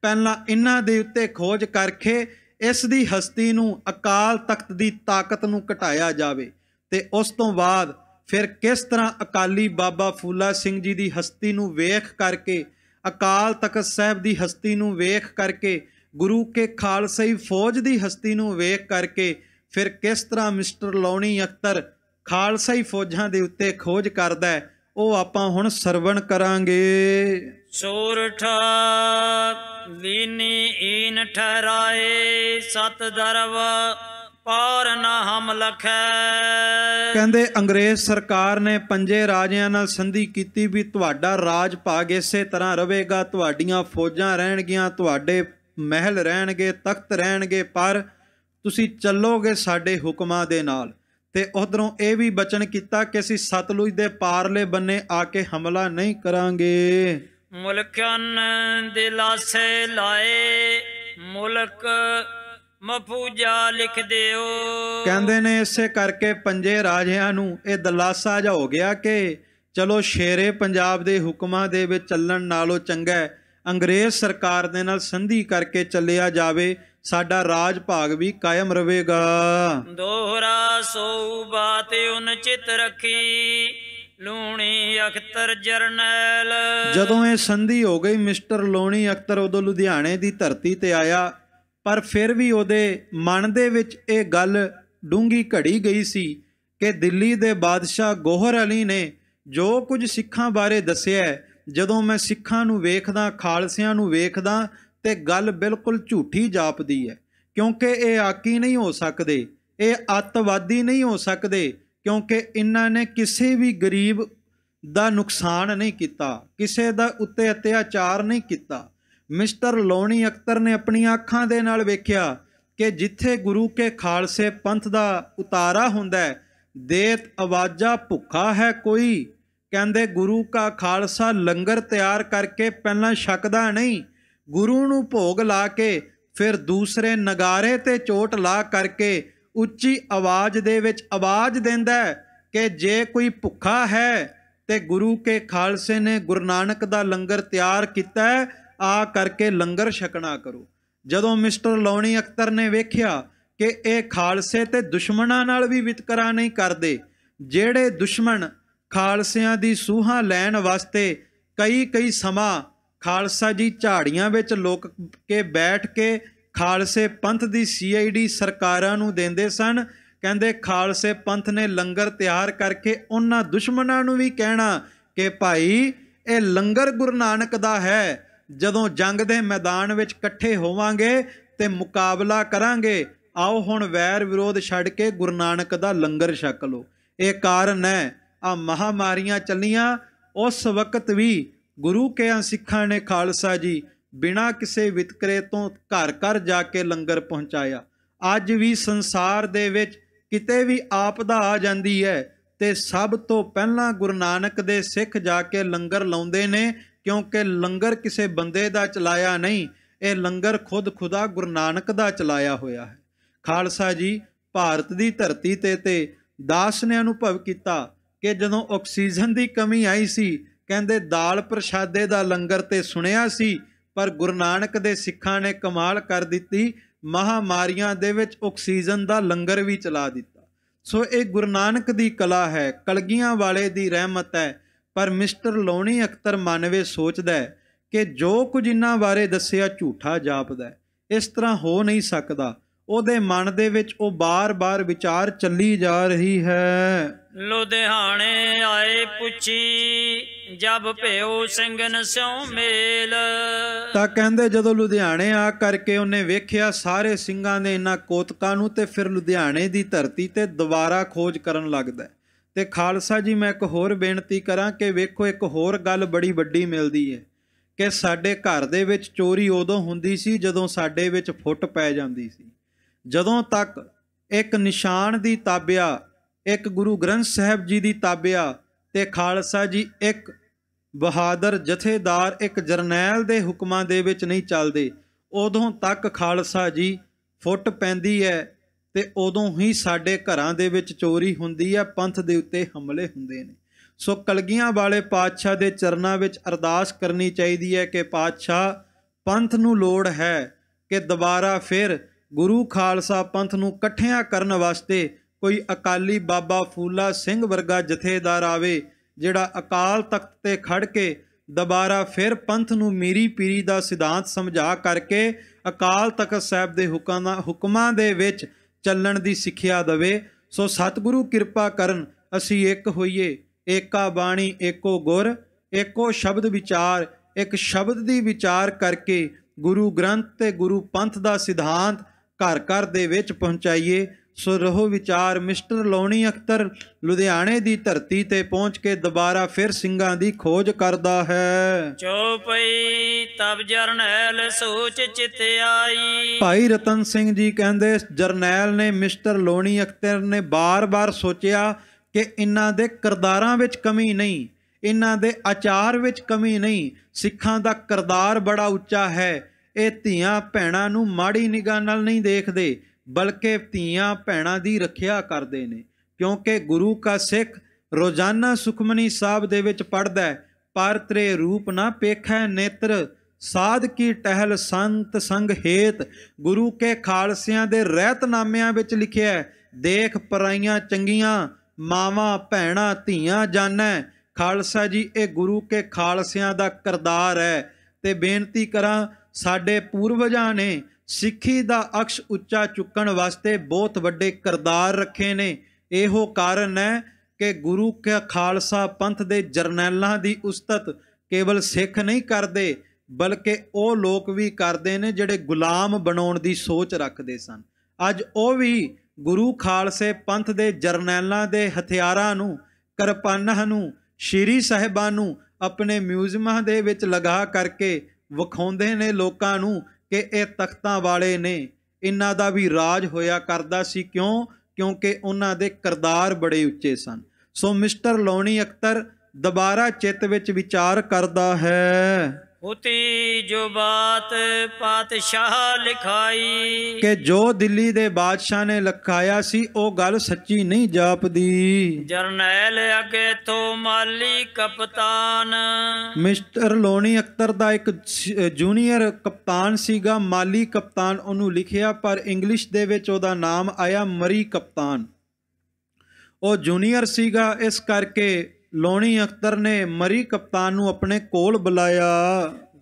ਪਹਿਲਾਂ ਇਹਨਾਂ ਦੇ ਉੱਤੇ ਖੋਜ ਕਰਕੇ ਇਸ ਦੀ ਹਸਤੀ ਨੂੰ ਅਕਾਲ ਤਖਤ ਦੀ ਤਾਕਤ ਨੂੰ ਘਟਾਇਆ ਜਾਵੇ ਤੇ ਉਸ ਤੋਂ ਬਾਅਦ ਫਿਰ ਕਿਸ ਤਰ੍ਹਾਂ ਅਕਾਲੀ ਬਾਬਾ ਫੂਲਾ ਸਿੰਘ ਜੀ ਦੀ ਹਸਤੀ ਨੂੰ ਵੇਖ ਕਰਕੇ ਅਕਾਲ ਤਖਤ ਸਾਹਿਬ ਦੀ ਹਸਤੀ ਨੂੰ ਵੇਖ ਕਰਕੇ ਗੁਰੂ ਕੇ ਖਾਲਸਾਈ ਫੌਜ ਦੀ ਹਸਤੀ ਨੂੰ ਵੇਖ ਕਰਕੇ ਫਿਰ ਕਿਸ ਤਰ੍ਹਾਂ ਮਿਸਟਰ ਲੌਣੀ ਅਖਤਰ ਖਾਲਸਾਈ ਫੌਜਾਂ ਦੇ ਉੱਤੇ ਖੋਜ ਕਰਦਾ ਉਹ ਆਪਾਂ ਹੁਣ ਸਰਵਣ ਕਰਾਂਗੇ ਸੋਰਠਾ ਲੀਨੀ ਇਨ ਠਰਾਏ ਸਤ ਦਰਵਾ ਪਰ ਨਾ ਹਮ ਲਖੈ ਕਹਿੰਦੇ ਅੰਗਰੇਜ਼ ਸਰਕਾਰ ਨੇ ਪੰਜੇ ਰਾਜਿਆਂ ਨਾਲ ਸੰਧੀ ਕੀਤੀ ਵੀ ਤੁਹਾਡਾ ਰਾਜ ਭਾਗ ਇਸੇ ਤਰ੍ਹਾਂ ਰਹੇਗਾ ਤੁਹਾਡੀਆਂ ਫੌਜਾਂ ਰਹਿਣਗੀਆਂ ਤੁਹਾਡੇ ਮਹਿਲ ਰਹਿਣਗੇ ਤਖਤ ਰਹਿਣਗੇ ਪਰ ਤੁਸੀਂ ਚੱਲੋਗੇ ਸਾਡੇ ਹੁਕਮਾਂ ਦੇ ਨਾਲ ਤੇ ਉਧਰੋਂ ਇਹ ਵੀ ਬਚਨ ਕੀਤਾ ਕਿ ਅਸੀਂ ਸਤਲੁਜ ਦੇ ਪਾਰਲੇ ਬੰਨੇ ਆ ਕੇ ਹਮਲਾ ਨਹੀਂ ਕਰਾਂਗੇ ਮੁਲਕਾਂ ਦਿਲਾਸੇ ਲਾਏ ਮੁਲਕ ਮਪੂਜਾ ਲਿਖ ਦਿਓ ਕਹਿੰਦੇ ਨੇ ਇਸੇ ਕਰਕੇ ਪੰਜੇ ਰਾਜਿਆਂ ਨੂੰ ਇਹ ਦਲਾਸਾ ਜਾ ਹੋ ਗਿਆ ਕਿ ਚਲੋ ਸ਼ੇਰੇ ਪੰਜਾਬ ਦੇ ਹੁਕਮਾਂ ਦੇ ਵਿੱਚ ਚੱਲਣ ਨਾਲੋਂ ਚੰਗਾ ਅੰਗਰੇਜ਼ ਸਰਕਾਰ ਦੇ ਨਾਲ ਸੰਧੀ ਕਰਕੇ ਚੱਲਿਆ ਜਾਵੇ ਸਾਡਾ ਰਾਜ ਭਾਗ ਵੀ ਕਾਇਮ ਰਹੇਗਾ ਦੋਹਰਾ ਸੋ ਬਾਤ ਉਨ ਚਿਤ ਰੱਖੀ ਲੋਣੀ ਅਖਤਰ ਜਰਨੈਲ ਜਦੋਂ ਇਹ ਸੰਧੀ ਹੋ ਗਈ ਮਿਸਟਰ ਲੋਣੀ ਅਖਤਰ ਉਦੋਂ ਲੁਧਿਆਣੇ ਦੀ ਧਰਤੀ ਤੇ ਆਇਆ ਪਰ ਫਿਰ ਵੀ ਉਹਦੇ ਮਨ ਦੇ ਵਿੱਚ ਇਹ ਗੱਲ ਡੂੰਗੀ ਘੜੀ ਗਈ ਸੀ ਕਿ ਦਿੱਲੀ ਦੇ ਬਾਦਸ਼ਾਹ ਗੋਹਰ ਅਲੀ ਨੇ ਜੋ ਕੁਝ ਸਿੱਖਾਂ ਬਾਰੇ ਦੱਸਿਆ ਜਦੋਂ ਮੈਂ ਸਿੱਖਾਂ ਨੂੰ ਵੇਖਦਾ ਖਾਲਸਿਆਂ ਨੂੰ ਵੇਖਦਾ ਤੇ ਗੱਲ ਬਿਲਕੁਲ ਝੂਠੀ ਜਾਪਦੀ ਹੈ ਕਿਉਂਕਿ ਇਹ ਆਕੀ ਨਹੀਂ ਹੋ ਸਕਦੇ ਇਹ ਅਤਵਾਦੀ ਨਹੀਂ ਹੋ ਸਕਦੇ ਕਿਉਂਕਿ ਇਹਨਾਂ ਨੇ ਕਿਸੇ ਵੀ ਗਰੀਬ ਦਾ ਨੁਕਸਾਨ ਨਹੀਂ ਕੀਤਾ ਕਿਸੇ ਦਾ ਉੱਤੇ ਅਤਿਆਚਾਰ ਨਹੀਂ ਕੀਤਾ ਮਿਸਟਰ ਲੋਣੀ ਅਖਤਰ ਨੇ ਆਪਣੀਆਂ ਅੱਖਾਂ ਦੇ ਨਾਲ ਵੇਖਿਆ ਕਿ ਜਿੱਥੇ ਗੁਰੂ ਕੇ ਖਾਲਸੇ ਪੰਥ ਦਾ ਉਤਾਰਾ ਹੁੰਦਾ ਹੈ ਦੇਤ ਆਵਾਜ਼ਾ ਭੁੱਖਾ ਹੈ ਕੋਈ ਕਹਿੰਦੇ ਗੁਰੂ ਕਾ ਖਾਲਸਾ ਲੰਗਰ ਤਿਆਰ ਕਰਕੇ ਪਹਿਲਾਂ ਛਕਦਾ ਨਹੀਂ ਗੁਰੂ ਨੂੰ ਭੋਗ ਲਾ ਕੇ ਫਿਰ ਦੂਸਰੇ ਨਗਾਰੇ ਤੇ ਚੋਟ ਲਾ ਕਰਕੇ ਉੱਚੀ ਆਵਾਜ਼ ਦੇ ਵਿੱਚ ਆਵਾਜ਼ ਦਿੰਦਾ ਕਿ ਜੇ ਕੋਈ ਭੁੱਖਾ ਹੈ ਤੇ ਗੁਰੂ ਕੇ ਖਾਲਸੇ ਨੇ ਗੁਰੂ ਨਾਨਕ ਦਾ ਲੰਗਰ ਤਿਆਰ ਕੀਤਾ ਆ ਕਰਕੇ ਲੰਗਰ ਛਕਣਾ ਕਰੋ ਜਦੋਂ ਮਿਸਟਰ ਲੌਣੀ ਅਖਤਰ ਨੇ ਵੇਖਿਆ ਕਿ ਇਹ ਖਾਲਸੇ ਤੇ ਦੁਸ਼ਮਣਾਂ ਨਾਲ ਵੀ ਵਿਤਕਰਾ ਨਹੀਂ ਕਰਦੇ ਜਿਹੜੇ ਦੁਸ਼ਮਣ ਖਾਲਸਿਆਂ ਦੀ ਸੂਹਾ ਲੈਣ ਵਾਸਤੇ ਕਈ ਕਈ ਸਮਾਂ ਖਾਲਸਾ ਜੀ ਝਾੜੀਆਂ ਵਿੱਚ ਲੋਕ ਕੇ ਬੈਠ ਕੇ ਖਾਲਸੇ ਪੰਥ ਦੀ ਸੀਆਈਡੀ ਸਰਕਾਰਾਂ ਨੂੰ ਦਿੰਦੇ ਸਨ ਕਹਿੰਦੇ ਖਾਲਸੇ ਪੰਥ ਨੇ ਲੰਗਰ ਤਿਆਰ ਕਰਕੇ ਉਹਨਾਂ ਦੁਸ਼ਮਣਾਂ ਨੂੰ ਵੀ ਕਹਿਣਾ ਕਿ ਭਾਈ ਇਹ ਲੰਗਰ ਗੁਰੂ ਨਾਨਕ ਦਾ ਹੈ ਜਦੋਂ ਜੰਗ ਦੇ ਮੈਦਾਨ ਵਿੱਚ ਇਕੱਠੇ ਹੋਵਾਂਗੇ ਤੇ ਮੁਕਾਬਲਾ ਕਰਾਂਗੇ ਆਓ ਹੁਣ ਵੈਰ ਵਿਰੋਧ ਛੱਡ ਕੇ ਗੁਰੂ ਨਾਨਕ ਦਾ ਲੰਗਰ ਛਕ ਲਓ ਇਹ ਕਾਰਨ ਹੈ ਆ ਮਹਾਮਾਰੀਆਂ ਚੱਲੀਆਂ ਉਸ ਵਕਤ ਵੀ ਗੁਰੂ ਕੇ ਸਿੱਖਾਂ ਨੇ ਖਾਲਸਾ ਜੀ ਬਿਨਾ ਕਿਸੇ ਵਿਤਕਰੇ ਤੋਂ ਘਰ ਘਰ ਜਾ ਕੇ ਲੰਗਰ ਪਹੁੰਚਾਇਆ ਅੱਜ ਵੀ ਸੰਸਾਰ ਦੇ ਵਿੱਚ ਕਿਤੇ ਵੀ ਆਪਦਾ ਆ ਜਾਂਦੀ ਹੈ ਤੇ ਸਭ ਤੋਂ ਪਹਿਲਾਂ ਗੁਰੂ ਨਾਨਕ ਦੇ ਸਿੱਖ ਜਾ ਕੇ ਲੰਗਰ ਲਾਉਂਦੇ ਨੇ ਕਿਉਂਕਿ ਲੰਗਰ ਕਿਸੇ ਬੰਦੇ ਦਾ ਚਲਾਇਆ ਨਹੀਂ ਇਹ ਲੰਗਰ ਖੁਦ ਖੁਦਾ ਗੁਰੂ ਨਾਨਕ ਦਾ ਚਲਾਇਆ ਹੋਇਆ ਹੈ ਖਾਲਸਾ ਜੀ ਭਾਰਤ ਦੀ ਧਰਤੀ ਤੇ ਤੇ ਦਾਸ ਨੇ ਅਨੁਭਵ ਕੀਤਾ ਕਿ ਜਦੋਂ ਆਕਸੀਜਨ ਦੀ ਕਮੀ ਆਈ ਸੀ ਕਹਿੰਦੇ ਦਾਲ ਪ੍ਰਸ਼ਾਦੇ ਦਾ ਲੰਗਰ ਤੇ ਸੁਣਿਆ ਸੀ ਪਰ ਗੁਰੂ ਨਾਨਕ ਦੇ ਸਿੱਖਾਂ ਨੇ ਕਮਾਲ ਕਰ ਦਿੱਤੀ ਮਹਾਮਾਰੀਆਂ ਦੇ ਵਿੱਚ ਆਕਸੀਜਨ ਦਾ ਲੰਗਰ ਵੀ ਚਲਾ ਦਿੱਤਾ ਸੋ ਇਹ ਗੁਰੂ ਨਾਨਕ ਦੀ ਕਲਾ ਹੈ ਕਲਗੀਆਂ ਵਾਲੇ ਦੀ ਰਹਿਮਤ ਹੈ ਪਰ ਮਿਸਟਰ ਲੋਣੀ ਅਖਤਰ ਮਨਵੇ ਸੋਚਦਾ ਹੈ ਕਿ ਜੋ ਕੁਝ ਇਨਾਂ ਬਾਰੇ ਦੱਸਿਆ ਝੂਠਾ ਜਾਪਦਾ ਹੈ ਇਸ ਤਰ੍ਹਾਂ ਹੋ ਨਹੀਂ ਸਕਦਾ ਉਹਦੇ ਮਨ ਦੇ ਵਿੱਚ ਉਹ ਬਾਰ-ਬਾਰ ਵਿਚਾਰ ਚੱਲੀ ਜਾ ਰਹੀ ਹੈ ਲੁਧਿਆਣੇ ਆਏ ਪੁੱਛੀ ਜਬ ਭਿਓ ਸਿੰਘਨ ਸਿਉ ਮੇਲ ਤਾਂ ਕਹਿੰਦੇ ਜਦੋਂ ਲੁਧਿਆਣੇ ਆ ਕਰਕੇ ਉਹਨੇ ਵੇਖਿਆ ਸਾਰੇ ਸਿੰਘਾਂ ਦੇ ਇਨਾਂ ਕੋਤਕਾਂ ਨੂੰ ਤੇ ਫਿਰ ਲੁਧਿਆਣੇ ਦੀ ਧਰਤੀ ਤੇ ਦੁਬਾਰਾ ਖੋਜ ਕਰਨ ਲੱਗਦਾ ਤੇ ਖਾਲਸਾ ਜੀ ਮੈਂ ਇੱਕ ਹੋਰ ਬੇਨਤੀ ਕਰਾਂ ਕਿ ਵੇਖੋ ਇੱਕ ਹੋਰ ਗੱਲ ਬੜੀ ਵੱਡੀ ਮਿਲਦੀ ਹੈ ਕਿ ਸਾਡੇ ਘਰ ਦੇ ਵਿੱਚ ਚੋਰੀ ਉਦੋਂ ਹੁੰਦੀ ਸੀ ਜਦੋਂ ਸਾਡੇ ਵਿੱਚ ਫੁੱਟ ਪੈ ਜਾਂਦੀ ਸੀ ਜਦੋਂ ਤੱਕ ਇੱਕ ਨਿਸ਼ਾਨ ਦੀ ਤਾਬਿਆ ਇੱਕ ਗੁਰੂ ਗ੍ਰੰਥ ਸਾਹਿਬ ਜੀ ਦੀ ਤਾਬਿਆ ਤੇ ਖਾਲਸਾ ਜੀ ਇੱਕ ਬਹਾਦਰ ਜਥੇਦਾਰ ਇੱਕ ਜਰਨੈਲ ਦੇ ਹੁਕਮਾਂ ਦੇ ਵਿੱਚ ਨਹੀਂ ਚੱਲਦੇ ਉਦੋਂ ਤੱਕ ਖਾਲਸਾ ਜੀ ਫੁੱਟ ਪੈਂਦੀ ਹੈ ਤੇ ਉਦੋਂ ਹੀ ਸਾਡੇ ਘਰਾਂ ਦੇ ਵਿੱਚ ਚੋਰੀ ਹੁੰਦੀ ਹੈ ਪੰਥ ਦੇ ਉੱਤੇ ਹਮਲੇ ਹੁੰਦੇ ਨੇ ਸੋ ਕਲਗੀਆਂ ਵਾਲੇ ਪਾਤਸ਼ਾਹ ਦੇ ਚਰਨਾਂ ਵਿੱਚ ਅਰਦਾਸ ਕਰਨੀ ਚਾਹੀਦੀ ਹੈ ਕਿ ਪਾਤਸ਼ਾਹ ਪੰਥ ਨੂੰ ਲੋੜ ਹੈ ਕਿ ਦੁਬਾਰਾ ਫਿਰ ਗੁਰੂ ਖਾਲਸਾ ਪੰਥ ਨੂੰ ਇਕੱਠਿਆਂ ਕਰਨ ਵਾਸਤੇ ਕੋਈ ਅਕਾਲੀ ਬਾਬਾ ਫੂਲਾ ਸਿੰਘ ਵਰਗਾ ਜਥੇਦਾਰ ਆਵੇ ਜਿਹੜਾ ਅਕਾਲ ਤਖਤ ਤੇ ਖੜ ਕੇ ਦੁਬਾਰਾ ਫਿਰ ਪੰਥ ਨੂੰ ਮੀਰੀ ਪੀਰੀ ਦਾ ਸਿਧਾਂਤ ਸਮਝਾ ਕਰਕੇ ਅਕਾਲ ਤਖਤ ਸਾਹਿਬ ਦੇ ਹੁਕਮਾਂ ਦੇ ਵਿੱਚ ਚੱਲਣ ਦੀ ਸਿੱਖਿਆ ਦਵੇ ਸੋ ਸਤਿਗੁਰੂ ਕਿਰਪਾ ਕਰਨ ਅਸੀਂ ਇੱਕ ਹੋਈਏ ਏਕਾ ਬਾਣੀ ਏਕੋ ਗੁਰ ਏਕੋ ਸ਼ਬਦ ਵਿਚਾਰ ਇੱਕ ਸ਼ਬਦ ਦੀ ਵਿਚਾਰ ਕਰਕੇ ਗੁਰੂ ਗ੍ਰੰਥ ਤੇ ਗੁਰੂ ਪੰਥ ਦਾ ਸਿਧਾਂਤ ਘਰ ਘਰ ਦੇ ਵਿੱਚ ਪਹੁੰਚਾਈਏ ਸੋ ਰਹੋ ਵਿਚਾਰ ਮਿਸਟਰ ਲੋਣੀ ਅਖਤਰ ਲੁਧਿਆਣੇ ਦੀ ਧਰਤੀ ਤੇ ਪਹੁੰਚ ਕੇ ਦੁਬਾਰਾ ਫਿਰ ਸਿੰਘਾਂ ਦੀ ਖੋਜ ਕਰਦਾ ਹੈ ਚੋਪਈ ਤਬ ਜਰਨੈਲ ਸੋਚ ਚਿਤ ਆਈ ਭਾਈ ਰਤਨ ਸਿੰਘ ਜੀ ਕਹਿੰਦੇ ਜਰਨੈਲ ਨੇ ਮਿਸਟਰ ਲੋਣੀ ਅਖਤਰ ਨੇ ਬਾਰ-ਬਾਰ ਸੋਚਿਆ ਕਿ ਇਹਨਾਂ ਦੇ ਕਰਦਾਰਾਂ ਵਿੱਚ ਕਮੀ ਨਹੀਂ ਇਹਨਾਂ ਦੇ ਆਚਾਰ ਵਿੱਚ ਕਮੀ ਨਹੀਂ ਸਿੱਖਾਂ ਦਾ ਕਰਦਾਰ ਬੜਾ ਉੱਚਾ ਹੈ ਇਹ ਧੀਆਂ ਭੈਣਾਂ ਨੂੰ ਮਾੜੀ ਨਿਗਾਹ ਨਾਲ ਨਹੀਂ ਦੇਖਦੇ ਬਲਕਿ ਧੀਆਂ ਭੈਣਾਂ ਦੀ ਰੱਖਿਆ ਕਰਦੇ ਨੇ ਕਿਉਂਕਿ ਗੁਰੂ ਕਾ ਸਿੱਖ ਰੋਜ਼ਾਨਾ ਸੁਖਮਨੀ ਸਾਹਿਬ ਦੇ ਵਿੱਚ ਪੜਦਾ ਹੈ ਪਰ ਤਰੇ ਰੂਪ ਨਾ ਪੇਖੈ ਨੇਤਰ ਸਾਧ ਕੀ ਟਹਿਲ ਸੰਤ ਸੰਗ ਹੇਤ ਗੁਰੂ ਕੇ ਖਾਲਸਿਆਂ ਦੇ ਰਹਿਤਨਾਮਿਆਂ ਵਿੱਚ ਲਿਖਿਆ ਦੇਖ ਪਰਾਈਆਂ ਚੰਗੀਆਂ ਮਾਵਾਂ ਭੈਣਾਂ ਧੀਆਂ ਜਾਣੈ ਖਾਲਸਾ ਜੀ ਇਹ ਗੁਰੂ ਕੇ ਖਾਲਸਿਆਂ ਦਾ ਕਰਤਾਰ ਹੈ ਤੇ ਬੇਨਤੀ ਕਰਾਂ ਸਾਡੇ ਪੂਰਵਜਾਂ ਨੇ ਸਿੱਖੀ ਦਾ ਅਕਸ਼ ਉੱਚਾ ਚੁੱਕਣ ਵਾਸਤੇ ਬਹੁਤ ਵੱਡੇ ਕਰਤਾਰ ਰੱਖੇ ਨੇ ਇਹੋ ਕਾਰਨ ਹੈ ਕਿ ਗੁਰੂ ਕਾ ਖਾਲਸਾ ਪੰਥ ਦੇ ਜਰਨੈਲਾਂ ਦੀ ਉਸਤਤ ਕੇਵਲ ਸਿੱਖ ਨਹੀਂ ਕਰਦੇ ਬਲਕਿ ਉਹ ਲੋਕ ਵੀ ਕਰਦੇ ਨੇ ਜਿਹੜੇ ਗੁਲਾਮ ਬਣਾਉਣ ਦੀ ਸੋਚ ਰੱਖਦੇ ਸਨ ਅੱਜ ਉਹ ਵੀ ਗੁਰੂ ਖਾਲਸੇ ਪੰਥ ਦੇ ਜਰਨੈਲਾਂ ਦੇ ਹਥਿਆਰਾਂ ਨੂੰ ਕਿਰਪਾਨਾਂ ਨੂੰ ਸ਼੍ਰੀ ਸਾਹਿਬਾਂ ਨੂੰ ਆਪਣੇ ਮਿਊਜ਼ੀਅਮਾਂ ਦੇ ਵਿੱਚ ਲਗਾ ਕਰਕੇ ਵਿਖਾਉਂਦੇ ਨੇ ਲੋਕਾਂ ਨੂੰ ਕਿ ਇਹ ਤਖਤਾਂ ਵਾਲੇ ਨੇ ਇਹਨਾਂ ਦਾ ਵੀ ਰਾਜ ਹੋਇਆ ਕਰਦਾ ਸੀ ਕਿਉਂ ਕਿਉਂਕਿ ਉਹਨਾਂ ਦੇ ਕਰਦਾਰ ਬੜੇ ਉੱਚੇ ਸਨ ਸੋ ਮਿਸਟਰ ਲੋਣੀ ਅਖਤਰ ਦੁਬਾਰਾ ਚਿੱਤ ਵਿੱਚ ਵਿਚਾਰ ਕਰਦਾ ਹੈ ਉਤੀ ਜੋ ਬਾਤ ਪਾਤਸ਼ਾਹ ਲਿਖਾਈ ਕਿ ਜੋ ਦਿੱਲੀ ਦੇ ਬਾਦਸ਼ਾਹ ਨੇ ਲਖਾਇਆ ਸੀ ਉਹ ਗੱਲ ਸੱਚੀ ਨਹੀਂ ਜਾਪਦੀ ਜਰਨੈਲ ਅਗੇ ਤੋਂ ਮਾਲੀ ਕਪਤਾਨ ਮਿਸਟਰ ਲੋਣੀ ਅਖਤਰ ਦਾ ਇੱਕ ਜੂਨੀਅਰ ਕਪਤਾਨ ਸੀਗਾ ਮਾਲੀ ਕਪਤਾਨ ਉਹਨੂੰ ਲਿਖਿਆ ਪਰ ਇੰਗਲਿਸ਼ ਦੇ ਵਿੱਚ ਉਹਦਾ ਨਾਮ ਆਇਆ ਮਰੀ ਕਪਤਾਨ ਉਹ ਜੂਨੀਅਰ ਸੀਗਾ ਇਸ ਕਰਕੇ ਲੋਣੀ ਅਖਤਰ ਨੇ ਮਰੀ ਕਪਤਾਨ ਨੂੰ ਆਪਣੇ ਕੋਲ ਬੁਲਾਇਆ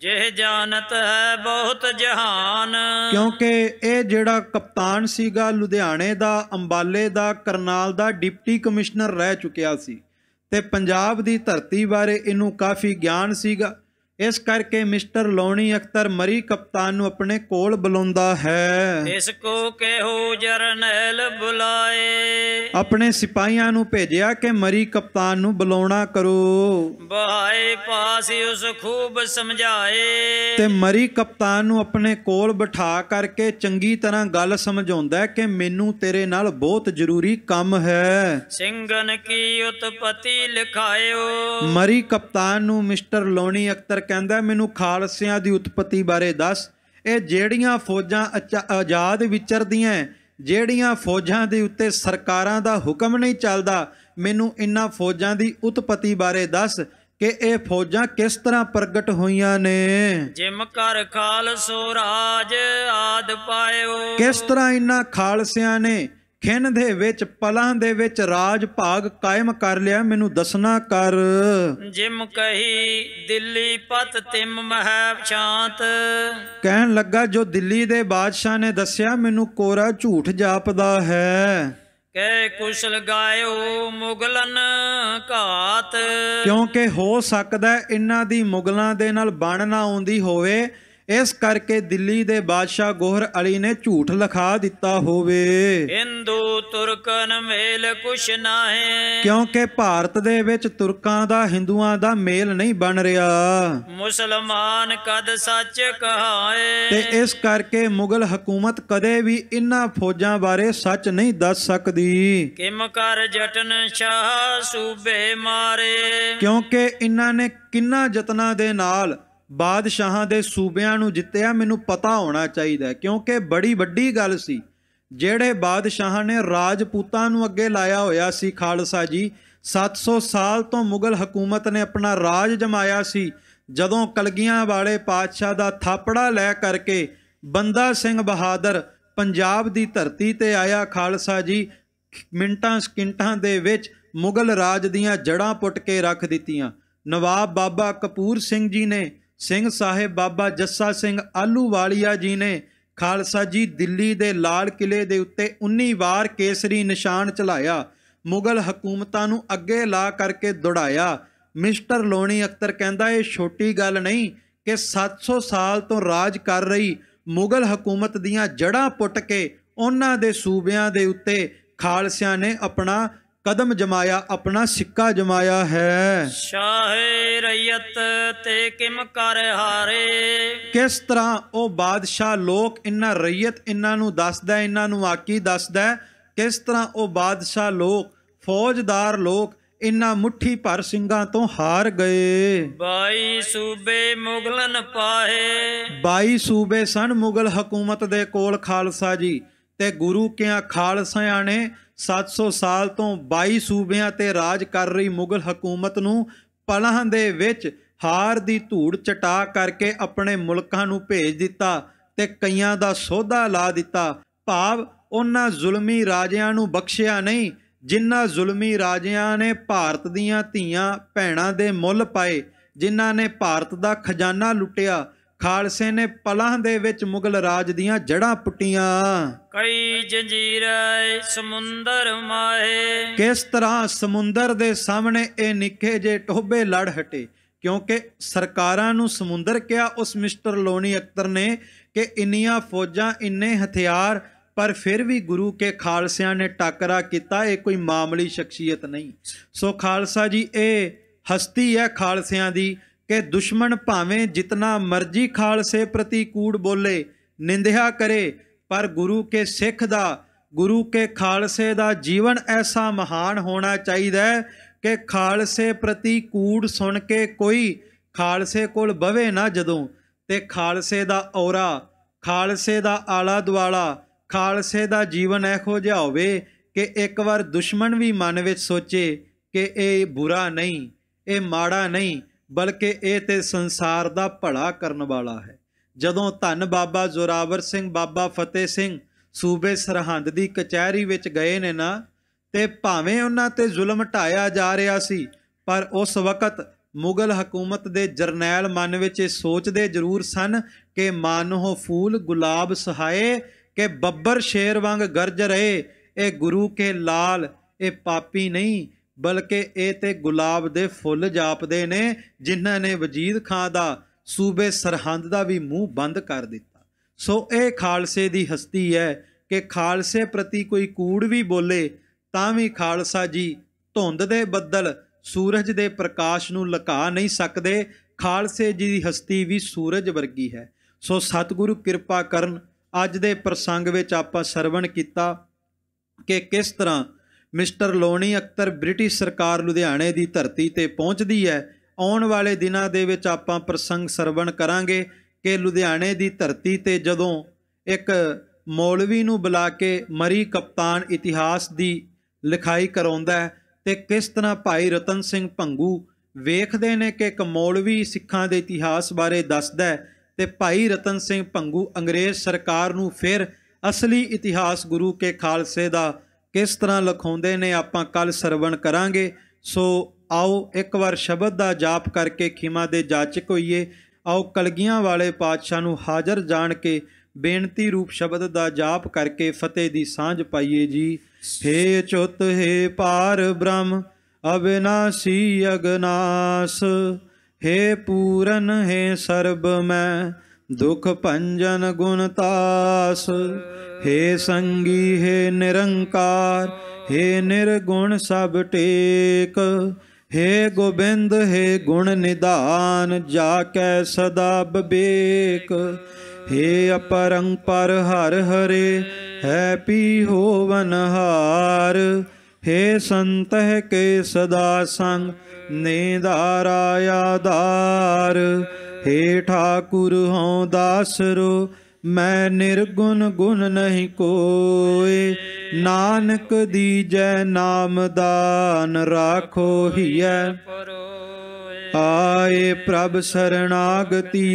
ਜਿਹ ਜਾਣਤ ਹੈ ਬਹੁਤ ਜਹਾਨ ਕਿਉਂਕਿ ਇਹ ਜਿਹੜਾ ਕਪਤਾਨ ਸੀਗਾ ਲੁਧਿਆਣੇ ਦਾ ਅੰਬਾਲੇ ਦਾ ਕਰਨਾਲ ਦਾ ਡਿਪਟੀ ਕਮਿਸ਼ਨਰ ਰਹਿ ਚੁੱਕਿਆ ਸੀ ਤੇ ਪੰਜਾਬ ਦੀ ਧਰਤੀ ਬਾਰੇ ਇਹਨੂੰ ਕਾਫੀ ਗਿਆਨ ਸੀਗਾ ਇਸ ਕਰਕੇ ਮਿਸਟਰ ਲੋਣੀ ਅਖਤਰ ਮਰੀ ਕਪਤਾਨ ਨੂੰ ਆਪਣੇ ਕੋਲ ਬੁਲਾਉਂਦਾ ਹੈ ਇਸ ਕੋ ਕਹੋ ਜਰਨੈਲ ਬੁਲਾਏ ਆਪਣੇ ਸਿਪਾਹੀਆਂ ਨੂੰ ਭੇਜਿਆ ਕਿ ਮਰੀ ਕਪਤਾਨ ਨੂੰ ਬੁਲਾਉਣਾ ਕਰੋ ਬਾਏ ਪਾਸ ਉਸ ਖੂਬ ਸਮਝਾਏ ਤੇ ਮਰੀ ਕਪਤਾਨ ਨੂੰ ਆਪਣੇ ਕੋਲ ਬਿਠਾ ਕਰਕੇ ਚੰਗੀ ਤਰ੍ਹਾਂ ਗੱਲ ਸਮਝਾਉਂਦਾ ਕਿ ਮੈਨੂੰ ਤੇਰੇ ਨਾਲ ਬਹੁਤ ਜ਼ਰੂਰੀ ਕੰਮ ਹੈ ਸਿੰਘਨ ਕੀ ਉਤਪਤੀ ਲਿਖਾਇਓ ਮਰੀ ਕਪਤਾਨ ਨੂੰ ਮਿਸਟਰ ਲੋਣੀ ਅਖਤਰ ਕਹਿੰਦਾ ਮੈਨੂੰ ਖਾਲਸਿਆਂ ਦੀ ਉਤਪਤੀ ਬਾਰੇ ਦੱਸ ਇਹ ਜਿਹੜੀਆਂ ਫੌਜਾਂ ਆਜ਼ਾਦ ਵਿਚਰਦੀਆਂ ਜਿਹੜੀਆਂ ਫੌਜਾਂ ਦੇ ਉੱਤੇ ਸਰਕਾਰਾਂ ਦਾ ਹੁਕਮ ਨਹੀਂ ਚੱਲਦਾ ਮੈਨੂੰ ਇਨ੍ਹਾਂ ਫੌਜਾਂ ਦੀ ਉਤਪਤੀ ਬਾਰੇ ਦੱਸ ਕਿ ਇਹ ਫੌਜਾਂ ਕਿਸ ਤਰ੍ਹਾਂ ਪ੍ਰਗਟ ਹੋਈਆਂ ਨੇ ਜਿਮ ਕਰ ਖਾਲਸੋ ਰਾਜ ਆਦ ਪਾਇਓ ਕਿਸ ਤਰ੍ਹਾਂ ਇਨ੍ਹਾਂ ਖਾਲਸਿਆਂ ਨੇ ਖਿੰਨ ਦੇ ਵਿੱਚ ਪਲਾਂ ਦੇ ਵਿੱਚ ਰਾਜ ਭਾਗ ਕਾਇਮ ਕਰ ਲਿਆ ਮੈਨੂੰ ਦੱਸਣਾ ਕਰ ਜਿਮ ਕਹੀ ਦਿੱਲੀ ਪਤ ਤਿਮ ਮਹਿਬ ਸ਼ਾਂਤ ਕਹਿਣ ਲੱਗਾ ਜੋ ਦਿੱਲੀ ਦੇ ਬਾਦਸ਼ਾਹ ਨੇ ਦੱਸਿਆ ਮੈਨੂੰ ਕੋਰਾ ਝੂਠ ਜਾਪਦਾ ਹੈ ਕਹਿ ਕੁਸ਼ਲ ਗਾਇਓ ਮੁਗਲਨ ਘਾਤ ਕਿਉਂਕਿ ਹੋ ਸਕਦਾ ਇਹਨਾਂ ਦੀ ਮੁਗਲਾਂ ਦੇ ਨਾਲ ਬਣ ਨਾ ਆਉਂਦੀ ਹੋਵੇ ਇਸ ਕਰਕੇ ਦਿੱਲੀ ਦੇ ਬਾਦਸ਼ਾਹ ਗੋਹਰ ਅਲੀ ਨੇ ਝੂਠ ਲਿਖਾ ਦਿੱਤਾ ਹੋਵੇ ਹਿੰਦੂ ਤੁਰਕਨ ਮੇਲ ਕੁਛ ਨਾ ਹੈ ਕਿਉਂਕਿ ਭਾਰਤ ਦੇ ਵਿੱਚ ਤੁਰਕਾਂ ਦਾ ਹਿੰਦੂਆਂ ਦਾ ਮੇਲ ਨਹੀਂ ਬਣ ਰਿਹਾ ਮੁਸਲਮਾਨ ਕਦ ਸੱਚ ਕਹਾਏ ਤੇ ਇਸ ਕਰਕੇ ਮੁਗਲ ਹਕੂਮਤ ਕਦੇ ਵੀ ਇਨ੍ਹਾਂ ਫੌਜਾਂ ਬਾਰੇ ਸੱਚ ਨਹੀਂ ਦੱਸ ਸਕਦੀ ਕਿਮ ਕਰ ਜਟਨ ਸ਼ਾਹ ਸੂਬੇ ਮਾਰੇ ਕਿਉਂਕਿ ਇਨ੍ਹਾਂ ਨੇ ਕਿੰਨਾ ਯਤਨਾਂ ਦੇ ਨਾਲ ਬਾਦਸ਼ਾਹਾਂ ਦੇ ਸੂਬਿਆਂ ਨੂੰ ਜਿੱਤਿਆ ਮੈਨੂੰ ਪਤਾ ਹੋਣਾ ਚਾਹੀਦਾ ਕਿਉਂਕਿ ਬੜੀ ਵੱਡੀ ਗੱਲ ਸੀ ਜਿਹੜੇ ਬਾਦਸ਼ਾਹਾਂ ਨੇ ਰਾਜਪੂਤਾਂ ਨੂੰ ਅੱਗੇ ਲਾਇਆ ਹੋਇਆ ਸੀ ਖਾਲਸਾ ਜੀ 700 ਸਾਲ ਤੋਂ ਮੁਗਲ ਹਕੂਮਤ ਨੇ ਆਪਣਾ ਰਾਜ ਜਮਾਇਆ ਸੀ ਜਦੋਂ ਕਲਗੀਆਂ ਵਾਲੇ ਪਾਤਸ਼ਾਹ ਦਾ ਥਾਪੜਾ ਲੈ ਕਰਕੇ ਬੰਦਾ ਸਿੰਘ ਬਹਾਦਰ ਪੰਜਾਬ ਦੀ ਧਰਤੀ ਤੇ ਆਇਆ ਖਾਲਸਾ ਜੀ ਮਿੰਟਾਂ ਸਕਿੰਟਾਂ ਦੇ ਵਿੱਚ ਮੁਗਲ ਰਾਜ ਦੀਆਂ ਜੜਾਂ ਪੁੱਟ ਕੇ ਰੱਖ ਦਿੱਤੀਆਂ ਨਵਾਬ ਬਾਬਾ ਕਪੂਰ ਸਿੰਘ ਜੀ ਨੇ ਸਿੰਘ ਸਾਹਿਬ ਬਾਬਾ ਜੱਸਾ ਸਿੰਘ ਆਲੂਵਾਲੀਆ ਜੀ ਨੇ ਖਾਲਸਾ ਜੀ ਦਿੱਲੀ ਦੇ ਲਾਲ ਕਿਲੇ ਦੇ ਉੱਤੇ 19 ਵਾਰ ਕੇਸਰੀ ਨਿਸ਼ਾਨ ਚਲਾਇਆ ਮੁਗਲ ਹਕੂਮਤਾਂ ਨੂੰ ਅੱਗੇ ਲਾ ਕਰਕੇ ਦੁੜਾਇਆ ਮਿਸਟਰ ਲੋਣੀ ਅਖਤਰ ਕਹਿੰਦਾ ਇਹ ਛੋਟੀ ਗੱਲ ਨਹੀਂ ਕਿ 700 ਸਾਲ ਤੋਂ ਰਾਜ ਕਰ ਰਹੀ ਮੁਗਲ ਹਕੂਮਤ ਦੀਆਂ ਜੜਾਂ ਪੁੱਟ ਕੇ ਉਹਨਾਂ ਦੇ ਸੂਬਿਆਂ ਦੇ ਉੱਤੇ ਖਾਲਸਿਆਂ ਨੇ ਆਪਣਾ ਕਦਮ ਜਮਾਇਆ ਆਪਣਾ ਸਿੱਕਾ ਜਮਾਇਆ ਹੈ ਸ਼ਾਹੇ ਰਇਤ ਤੇ ਕਿਮ ਕਰ ਹਾਰੇ ਕਿਸ ਤਰ੍ਹਾਂ ਉਹ ਬਾਦਸ਼ਾਹ ਲੋਕ ਇੰਨਾ ਰਇਤ ਇਹਨਾਂ ਨੂੰ ਦੱਸਦਾ ਇਨਾਂ ਨੂੰ ਆਕੀ ਦੱਸਦਾ ਕਿਸ ਤਰ੍ਹਾਂ ਉਹ ਬਾਦਸ਼ਾਹ ਲੋਕ ਫੌਜਦਾਰ ਲੋਕ ਇਨਾ ਮੁਠੀ ਭਰ ਸਿੰਘਾਂ ਤੋਂ ਹਾਰ ਗਏ 22 ਸੂਬੇ ਮੁਗਲਨ ਪਾਏ 22 ਸੂਬੇ ਸਨ ਮੁਗਲ ਹਕੂਮਤ ਦੇ ਕੋਲ ਖਾਲਸਾ ਜੀ ਤੇ ਗੁਰੂ ਕਿਆਂ ਖਾਲਸਿਆਂ ਨੇ 700 ਸਾਲ ਤੋਂ 22 ਸੂਬਿਆਂ ਤੇ ਰਾਜ ਕਰ ਰਹੀ ਮੁਗਲ ਹਕੂਮਤ ਨੂੰ ਪਲਾਂ ਦੇ ਵਿੱਚ ਹਾਰ ਦੀ ਧੂੜ ਚਟਾ ਕਰਕੇ ਆਪਣੇ ਮੁਲਕਾਂ ਨੂੰ ਭੇਜ ਦਿੱਤਾ ਤੇ ਕਈਆਂ ਦਾ ਸੋਧਾ ਲਾ ਦਿੱਤਾ ਭਾਵ ਉਹਨਾਂ ਜ਼ੁਲਮੀ ਰਾਜਿਆਂ ਨੂੰ ਬਖਸ਼ਿਆ ਨਹੀਂ ਜਿਨ੍ਹਾਂ ਜ਼ੁਲਮੀ ਰਾਜਿਆਂ ਨੇ ਭਾਰਤ ਦੀਆਂ ਧੀਆਂ ਭੈਣਾਂ ਦੇ ਮੁੱਲ ਪਾਏ ਜਿਨ੍ਹਾਂ ਨੇ ਭਾਰਤ ਦਾ ਖਜ਼ਾਨਾ ਲੁੱਟਿਆ ਖਾਲਸੇ ਨੇ ਪਲਾਂ ਦੇ ਵਿੱਚ ਮੁਗਲ ਰਾਜ ਦੀਆਂ ਜੜਾਂ ਪੁੱਟੀਆਂ ਕਈ ਜੰਜੀਰਾਂ ਸਮੁੰਦਰ ਮਾਏ ਕਿਸ ਤਰ੍ਹਾਂ ਸਮੁੰਦਰ ਦੇ ਸਾਹਮਣੇ ਇਹ ਨਿੱਕੇ ਜੇ ਟੋਬੇ ਲੜ ਹਟੇ ਕਿਉਂਕਿ ਸਰਕਾਰਾਂ ਨੂੰ ਸਮੁੰਦਰ ਕਿਹਾ ਉਸ ਮਿਸਟਰ ਲੋਨੀ ਅਕਤਰ ਨੇ ਕਿ ਇੰਨੀਆਂ ਫੌਜਾਂ ਇੰਨੇ ਹਥਿਆਰ ਪਰ ਫਿਰ ਵੀ ਗੁਰੂ ਕੇ ਖਾਲਸਿਆਂ ਨੇ ਟੱਕਰਾ ਕੀਤਾ ਇਹ ਕੋਈ ਮਾਮੂਲੀ ਸ਼ਖਸੀਅਤ ਨਹੀਂ ਸੋ ਖਾਲਸਾ ਜੀ ਇਹ ਹਸਤੀ ਹੈ ਖਾਲਸਿਆਂ ਦੀ ਕਿ ਦੁਸ਼ਮਣ ਭਾਵੇਂ ਜਿਤਨਾ ਮਰਜੀ ਖਾਲਸੇ ਪ੍ਰਤੀ ਕੂੜ ਬੋਲੇ ਨਿੰਦਿਆ ਕਰੇ ਪਰ ਗੁਰੂ ਕੇ ਸਿੱਖ ਦਾ ਗੁਰੂ ਕੇ ਖਾਲਸੇ ਦਾ ਜੀਵਨ ਐਸਾ ਮਹਾਨ ਹੋਣਾ ਚਾਹੀਦਾ ਹੈ ਕਿ ਖਾਲਸੇ ਪ੍ਰਤੀ ਕੂੜ ਸੁਣ ਕੇ ਕੋਈ ਖਾਲਸੇ ਕੋਲ ਬਵੇ ਨਾ ਜਦੋਂ ਤੇ ਖਾਲਸੇ ਦਾ ਔਰਾ ਖਾਲਸੇ ਦਾ ਆਲਾ ਦੁਆਲਾ ਖਾਲਸੇ ਦਾ ਜੀਵਨ ਇਹੋ ਜਿਹਾ ਹੋਵੇ ਕਿ ਇੱਕ ਵਾਰ ਦੁਸ਼ਮਣ ਵੀ ਮਨ ਵਿੱਚ ਸੋਚੇ ਕਿ ਇਹ ਬੁਰਾ ਨਹੀਂ ਇਹ ਮਾੜਾ ਨਹੀਂ ਬਲਕਿ ਇਹ ਤੇ ਸੰਸਾਰ ਦਾ ਭਲਾ ਕਰਨ ਵਾਲਾ ਹੈ ਜਦੋਂ ਧੰਨ ਬਾਬਾ ਜ਼ੋਰਾਵਰ ਸਿੰਘ ਬਾਬਾ ਫਤਿਹ ਸਿੰਘ ਸੂਬੇ ਸਰਹੰਦ ਦੀ ਕਚਹਿਰੀ ਵਿੱਚ ਗਏ ਨੇ ਨਾ ਤੇ ਭਾਵੇਂ ਉਹਨਾਂ ਤੇ ਜ਼ੁਲਮ ਢਾਇਆ ਜਾ ਰਿਹਾ ਸੀ ਪਰ ਉਸ ਵਕਤ ਮੁਗਲ ਹਕੂਮਤ ਦੇ ਜਰਨੈਲ ਮਨ ਵਿੱਚ ਇਹ ਸੋਚਦੇ ਜ਼ਰੂਰ ਸਨ ਕਿ ਮਾਨੋ ਫੂਲ ਗੁਲਾਬ ਸਹਾਏ ਕਿ ਬੱਬਰ ਸ਼ੇਰ ਵਾਂਗ ਗਰਜ ਰਹੇ ਇਹ ਗੁਰੂ ਕੇ ਲਾਲ ਇਹ ਪਾਪੀ ਨਹੀਂ ਬਲਕਿ ਇਹ ਤੇ ਗੁਲਾਬ ਦੇ ਫੁੱਲ ਜਾਪਦੇ ਨੇ ਜਿਨ੍ਹਾਂ ਨੇ ਵਜੀਦ ਖਾਨ ਦਾ ਸੂਬੇ ਸਰਹੰਦ ਦਾ ਵੀ ਮੂੰਹ ਬੰਦ ਕਰ ਦਿੱਤਾ ਸੋ ਇਹ ਖਾਲਸੇ ਦੀ ਹਸਤੀ ਹੈ ਕਿ ਖਾਲਸੇ ਪ੍ਰਤੀ ਕੋਈ ਕੂੜ ਵੀ ਬੋਲੇ ਤਾਂ ਵੀ ਖਾਲਸਾ ਜੀ ਧੁੰਦ ਦੇ ਬੱਦਲ ਸੂਰਜ ਦੇ ਪ੍ਰਕਾਸ਼ ਨੂੰ ਲੁਕਾ ਨਹੀਂ ਸਕਦੇ ਖਾਲਸੇ ਜੀ ਦੀ ਹਸਤੀ ਵੀ ਸੂਰਜ ਵਰਗੀ ਹੈ ਸੋ ਸਤਿਗੁਰੂ ਕਿਰਪਾ ਕਰਨ ਅੱਜ ਦੇ ਪ੍ਰਸੰਗ ਵਿੱਚ ਆਪਾਂ ਸਰਵਣ ਕੀਤਾ ਕਿ ਕਿਸ ਤਰ੍ਹਾਂ ਮਿਸਟਰ ਲੋਣੀ ਅਕਤਰ ਬ੍ਰਿਟਿਸ਼ ਸਰਕਾਰ ਲੁਧਿਆਣੇ ਦੀ ਧਰਤੀ ਤੇ ਪਹੁੰਚਦੀ ਹੈ ਆਉਣ ਵਾਲੇ ਦਿਨਾਂ ਦੇ ਵਿੱਚ ਆਪਾਂ ਪ੍ਰਸੰਗ ਸਰਵਣ ਕਰਾਂਗੇ ਕਿ ਲੁਧਿਆਣੇ ਦੀ ਧਰਤੀ ਤੇ ਜਦੋਂ ਇੱਕ ਮੌਲਵੀ ਨੂੰ ਬੁਲਾ ਕੇ ਮਰੀ ਕਪਤਾਨ ਇਤਿਹਾਸ ਦੀ ਲਿਖਾਈ ਕਰਾਉਂਦਾ ਤੇ ਕਿਸ ਤਰ੍ਹਾਂ ਭਾਈ ਰਤਨ ਸਿੰਘ ਭੰਗੂ ਵੇਖਦੇ ਨੇ ਕਿ ਇੱਕ ਮੌਲਵੀ ਸਿੱਖਾਂ ਦੇ ਇਤਿਹਾਸ ਬਾਰੇ ਦੱਸਦਾ ਤੇ ਭਾਈ ਰਤਨ ਸਿੰਘ ਭੰਗੂ ਅੰਗਰੇਜ਼ ਸਰਕਾਰ ਨੂੰ ਫਿਰ ਅਸਲੀ ਇਤਿਹਾਸ ਗੁਰੂ ਕੇ ਖਾਲਸੇ ਦਾ ਕਿਸ ਤਰ੍ਹਾਂ ਲਖਾਉਂਦੇ ਨੇ ਆਪਾਂ ਕੱਲ ਸਰਵਣ ਕਰਾਂਗੇ ਸੋ ਆਓ ਇੱਕ ਵਾਰ ਸ਼ਬਦ ਦਾ ਜਾਪ ਕਰਕੇ ਖਿਮਾ ਦੇ ਜਾਚਕ ਹੋਈਏ ਆਓ ਕਲਗੀਆਂ ਵਾਲੇ ਪਾਤਸ਼ਾਹ ਨੂੰ ਹਾਜ਼ਰ ਜਾਣ ਕੇ ਬੇਨਤੀ ਰੂਪ ਸ਼ਬਦ ਦਾ ਜਾਪ ਕਰਕੇ ਫਤਿਹ ਦੀ ਸਾਂਝ ਪਾਈਏ ਜੀ ਹੇ ਚੁੱਤ ਹੇ ਪਾਰ ਬ੍ਰਹਮ ਅਬਿਨਾਸੀ ਅਗਨਾਸ ਹੇ ਪੂਰਨ ਹੇ ਸਰਬ ਮੈਂ ਦੁਖ ਭੰਜਨ ਗੁਣ ਤਾਸ हे ਸੰਗੀ हे ਨਿਰੰਕਾਰ हे ਨਿਰਗੁਣ ਸਭ ਟੇਕ हे ਗੋਬਿੰਦ हे ਗੁਣ ਨਿਦਾਨ ਜਾ ਕੈ ਸਦਾ ਬਵੇਕ हे ਅਪਰੰਪਰ ਹਰ ਹਰੇ ਹੈ ਪੀ ਹੋਵਨ ਹਾਰ हे ਸੰਤਹਿ ਕੇ ਸਦਾ ਸੰਗ ਨੇਦਾਰਾ ਆਧਾਰ हे ਠਾਕੁਰ ਹਉ ਦਾਸਰੋ ਮੈਂ ਨਿਰਗੁਣ ਗੁਣ ਨਹੀਂ ਕੋਏ ਨਾਨਕ ਦੀ ਜੈ ਨਾਮ ਦਾਨ ਰਾਖੋ ਹੀਐ ਆਏ ਪ੍ਰਭ ਸਰਣਾਗਤੀ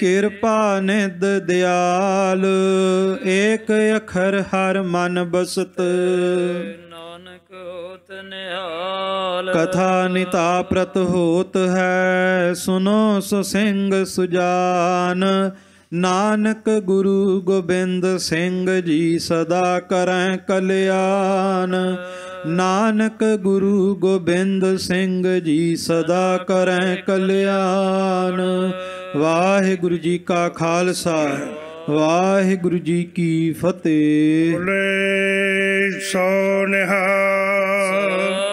ਕਿਰਪਾ ਨਿਦ ਦਿਆਲ ਏਕ ਅਖਰ ਹਰ ਮਨ ਬਸਤ ਨਾਨਕ ਹੋਤ ਨਿਹਾਲ ਕਥਾ ਨਿਤਾ ਪ੍ਰਤ ਹੋਤ ਹੈ ਸੁਨੋ ਸੁ ਸਿੰਘ ਸੁਜਾਨ ਨਾਨਕ ਗੁਰੂ ਗੋਬਿੰਦ ਸਿੰਘ ਜੀ ਸਦਾ ਕਰੈ ਕਲਿਆਣ ਨਾਨਕ ਗੁਰੂ ਗੋਬਿੰਦ ਸਿੰਘ ਜੀ ਸਦਾ ਕਰੈ ਕਲਿਆਣ ਵਾਹਿਗੁਰੂ ਜੀ ਕਾ ਖਾਲਸਾ ਵਾਹਿਗੁਰੂ ਜੀ ਕੀ ਫਤਿਹ ਸੋ ਨਿਹਾਲ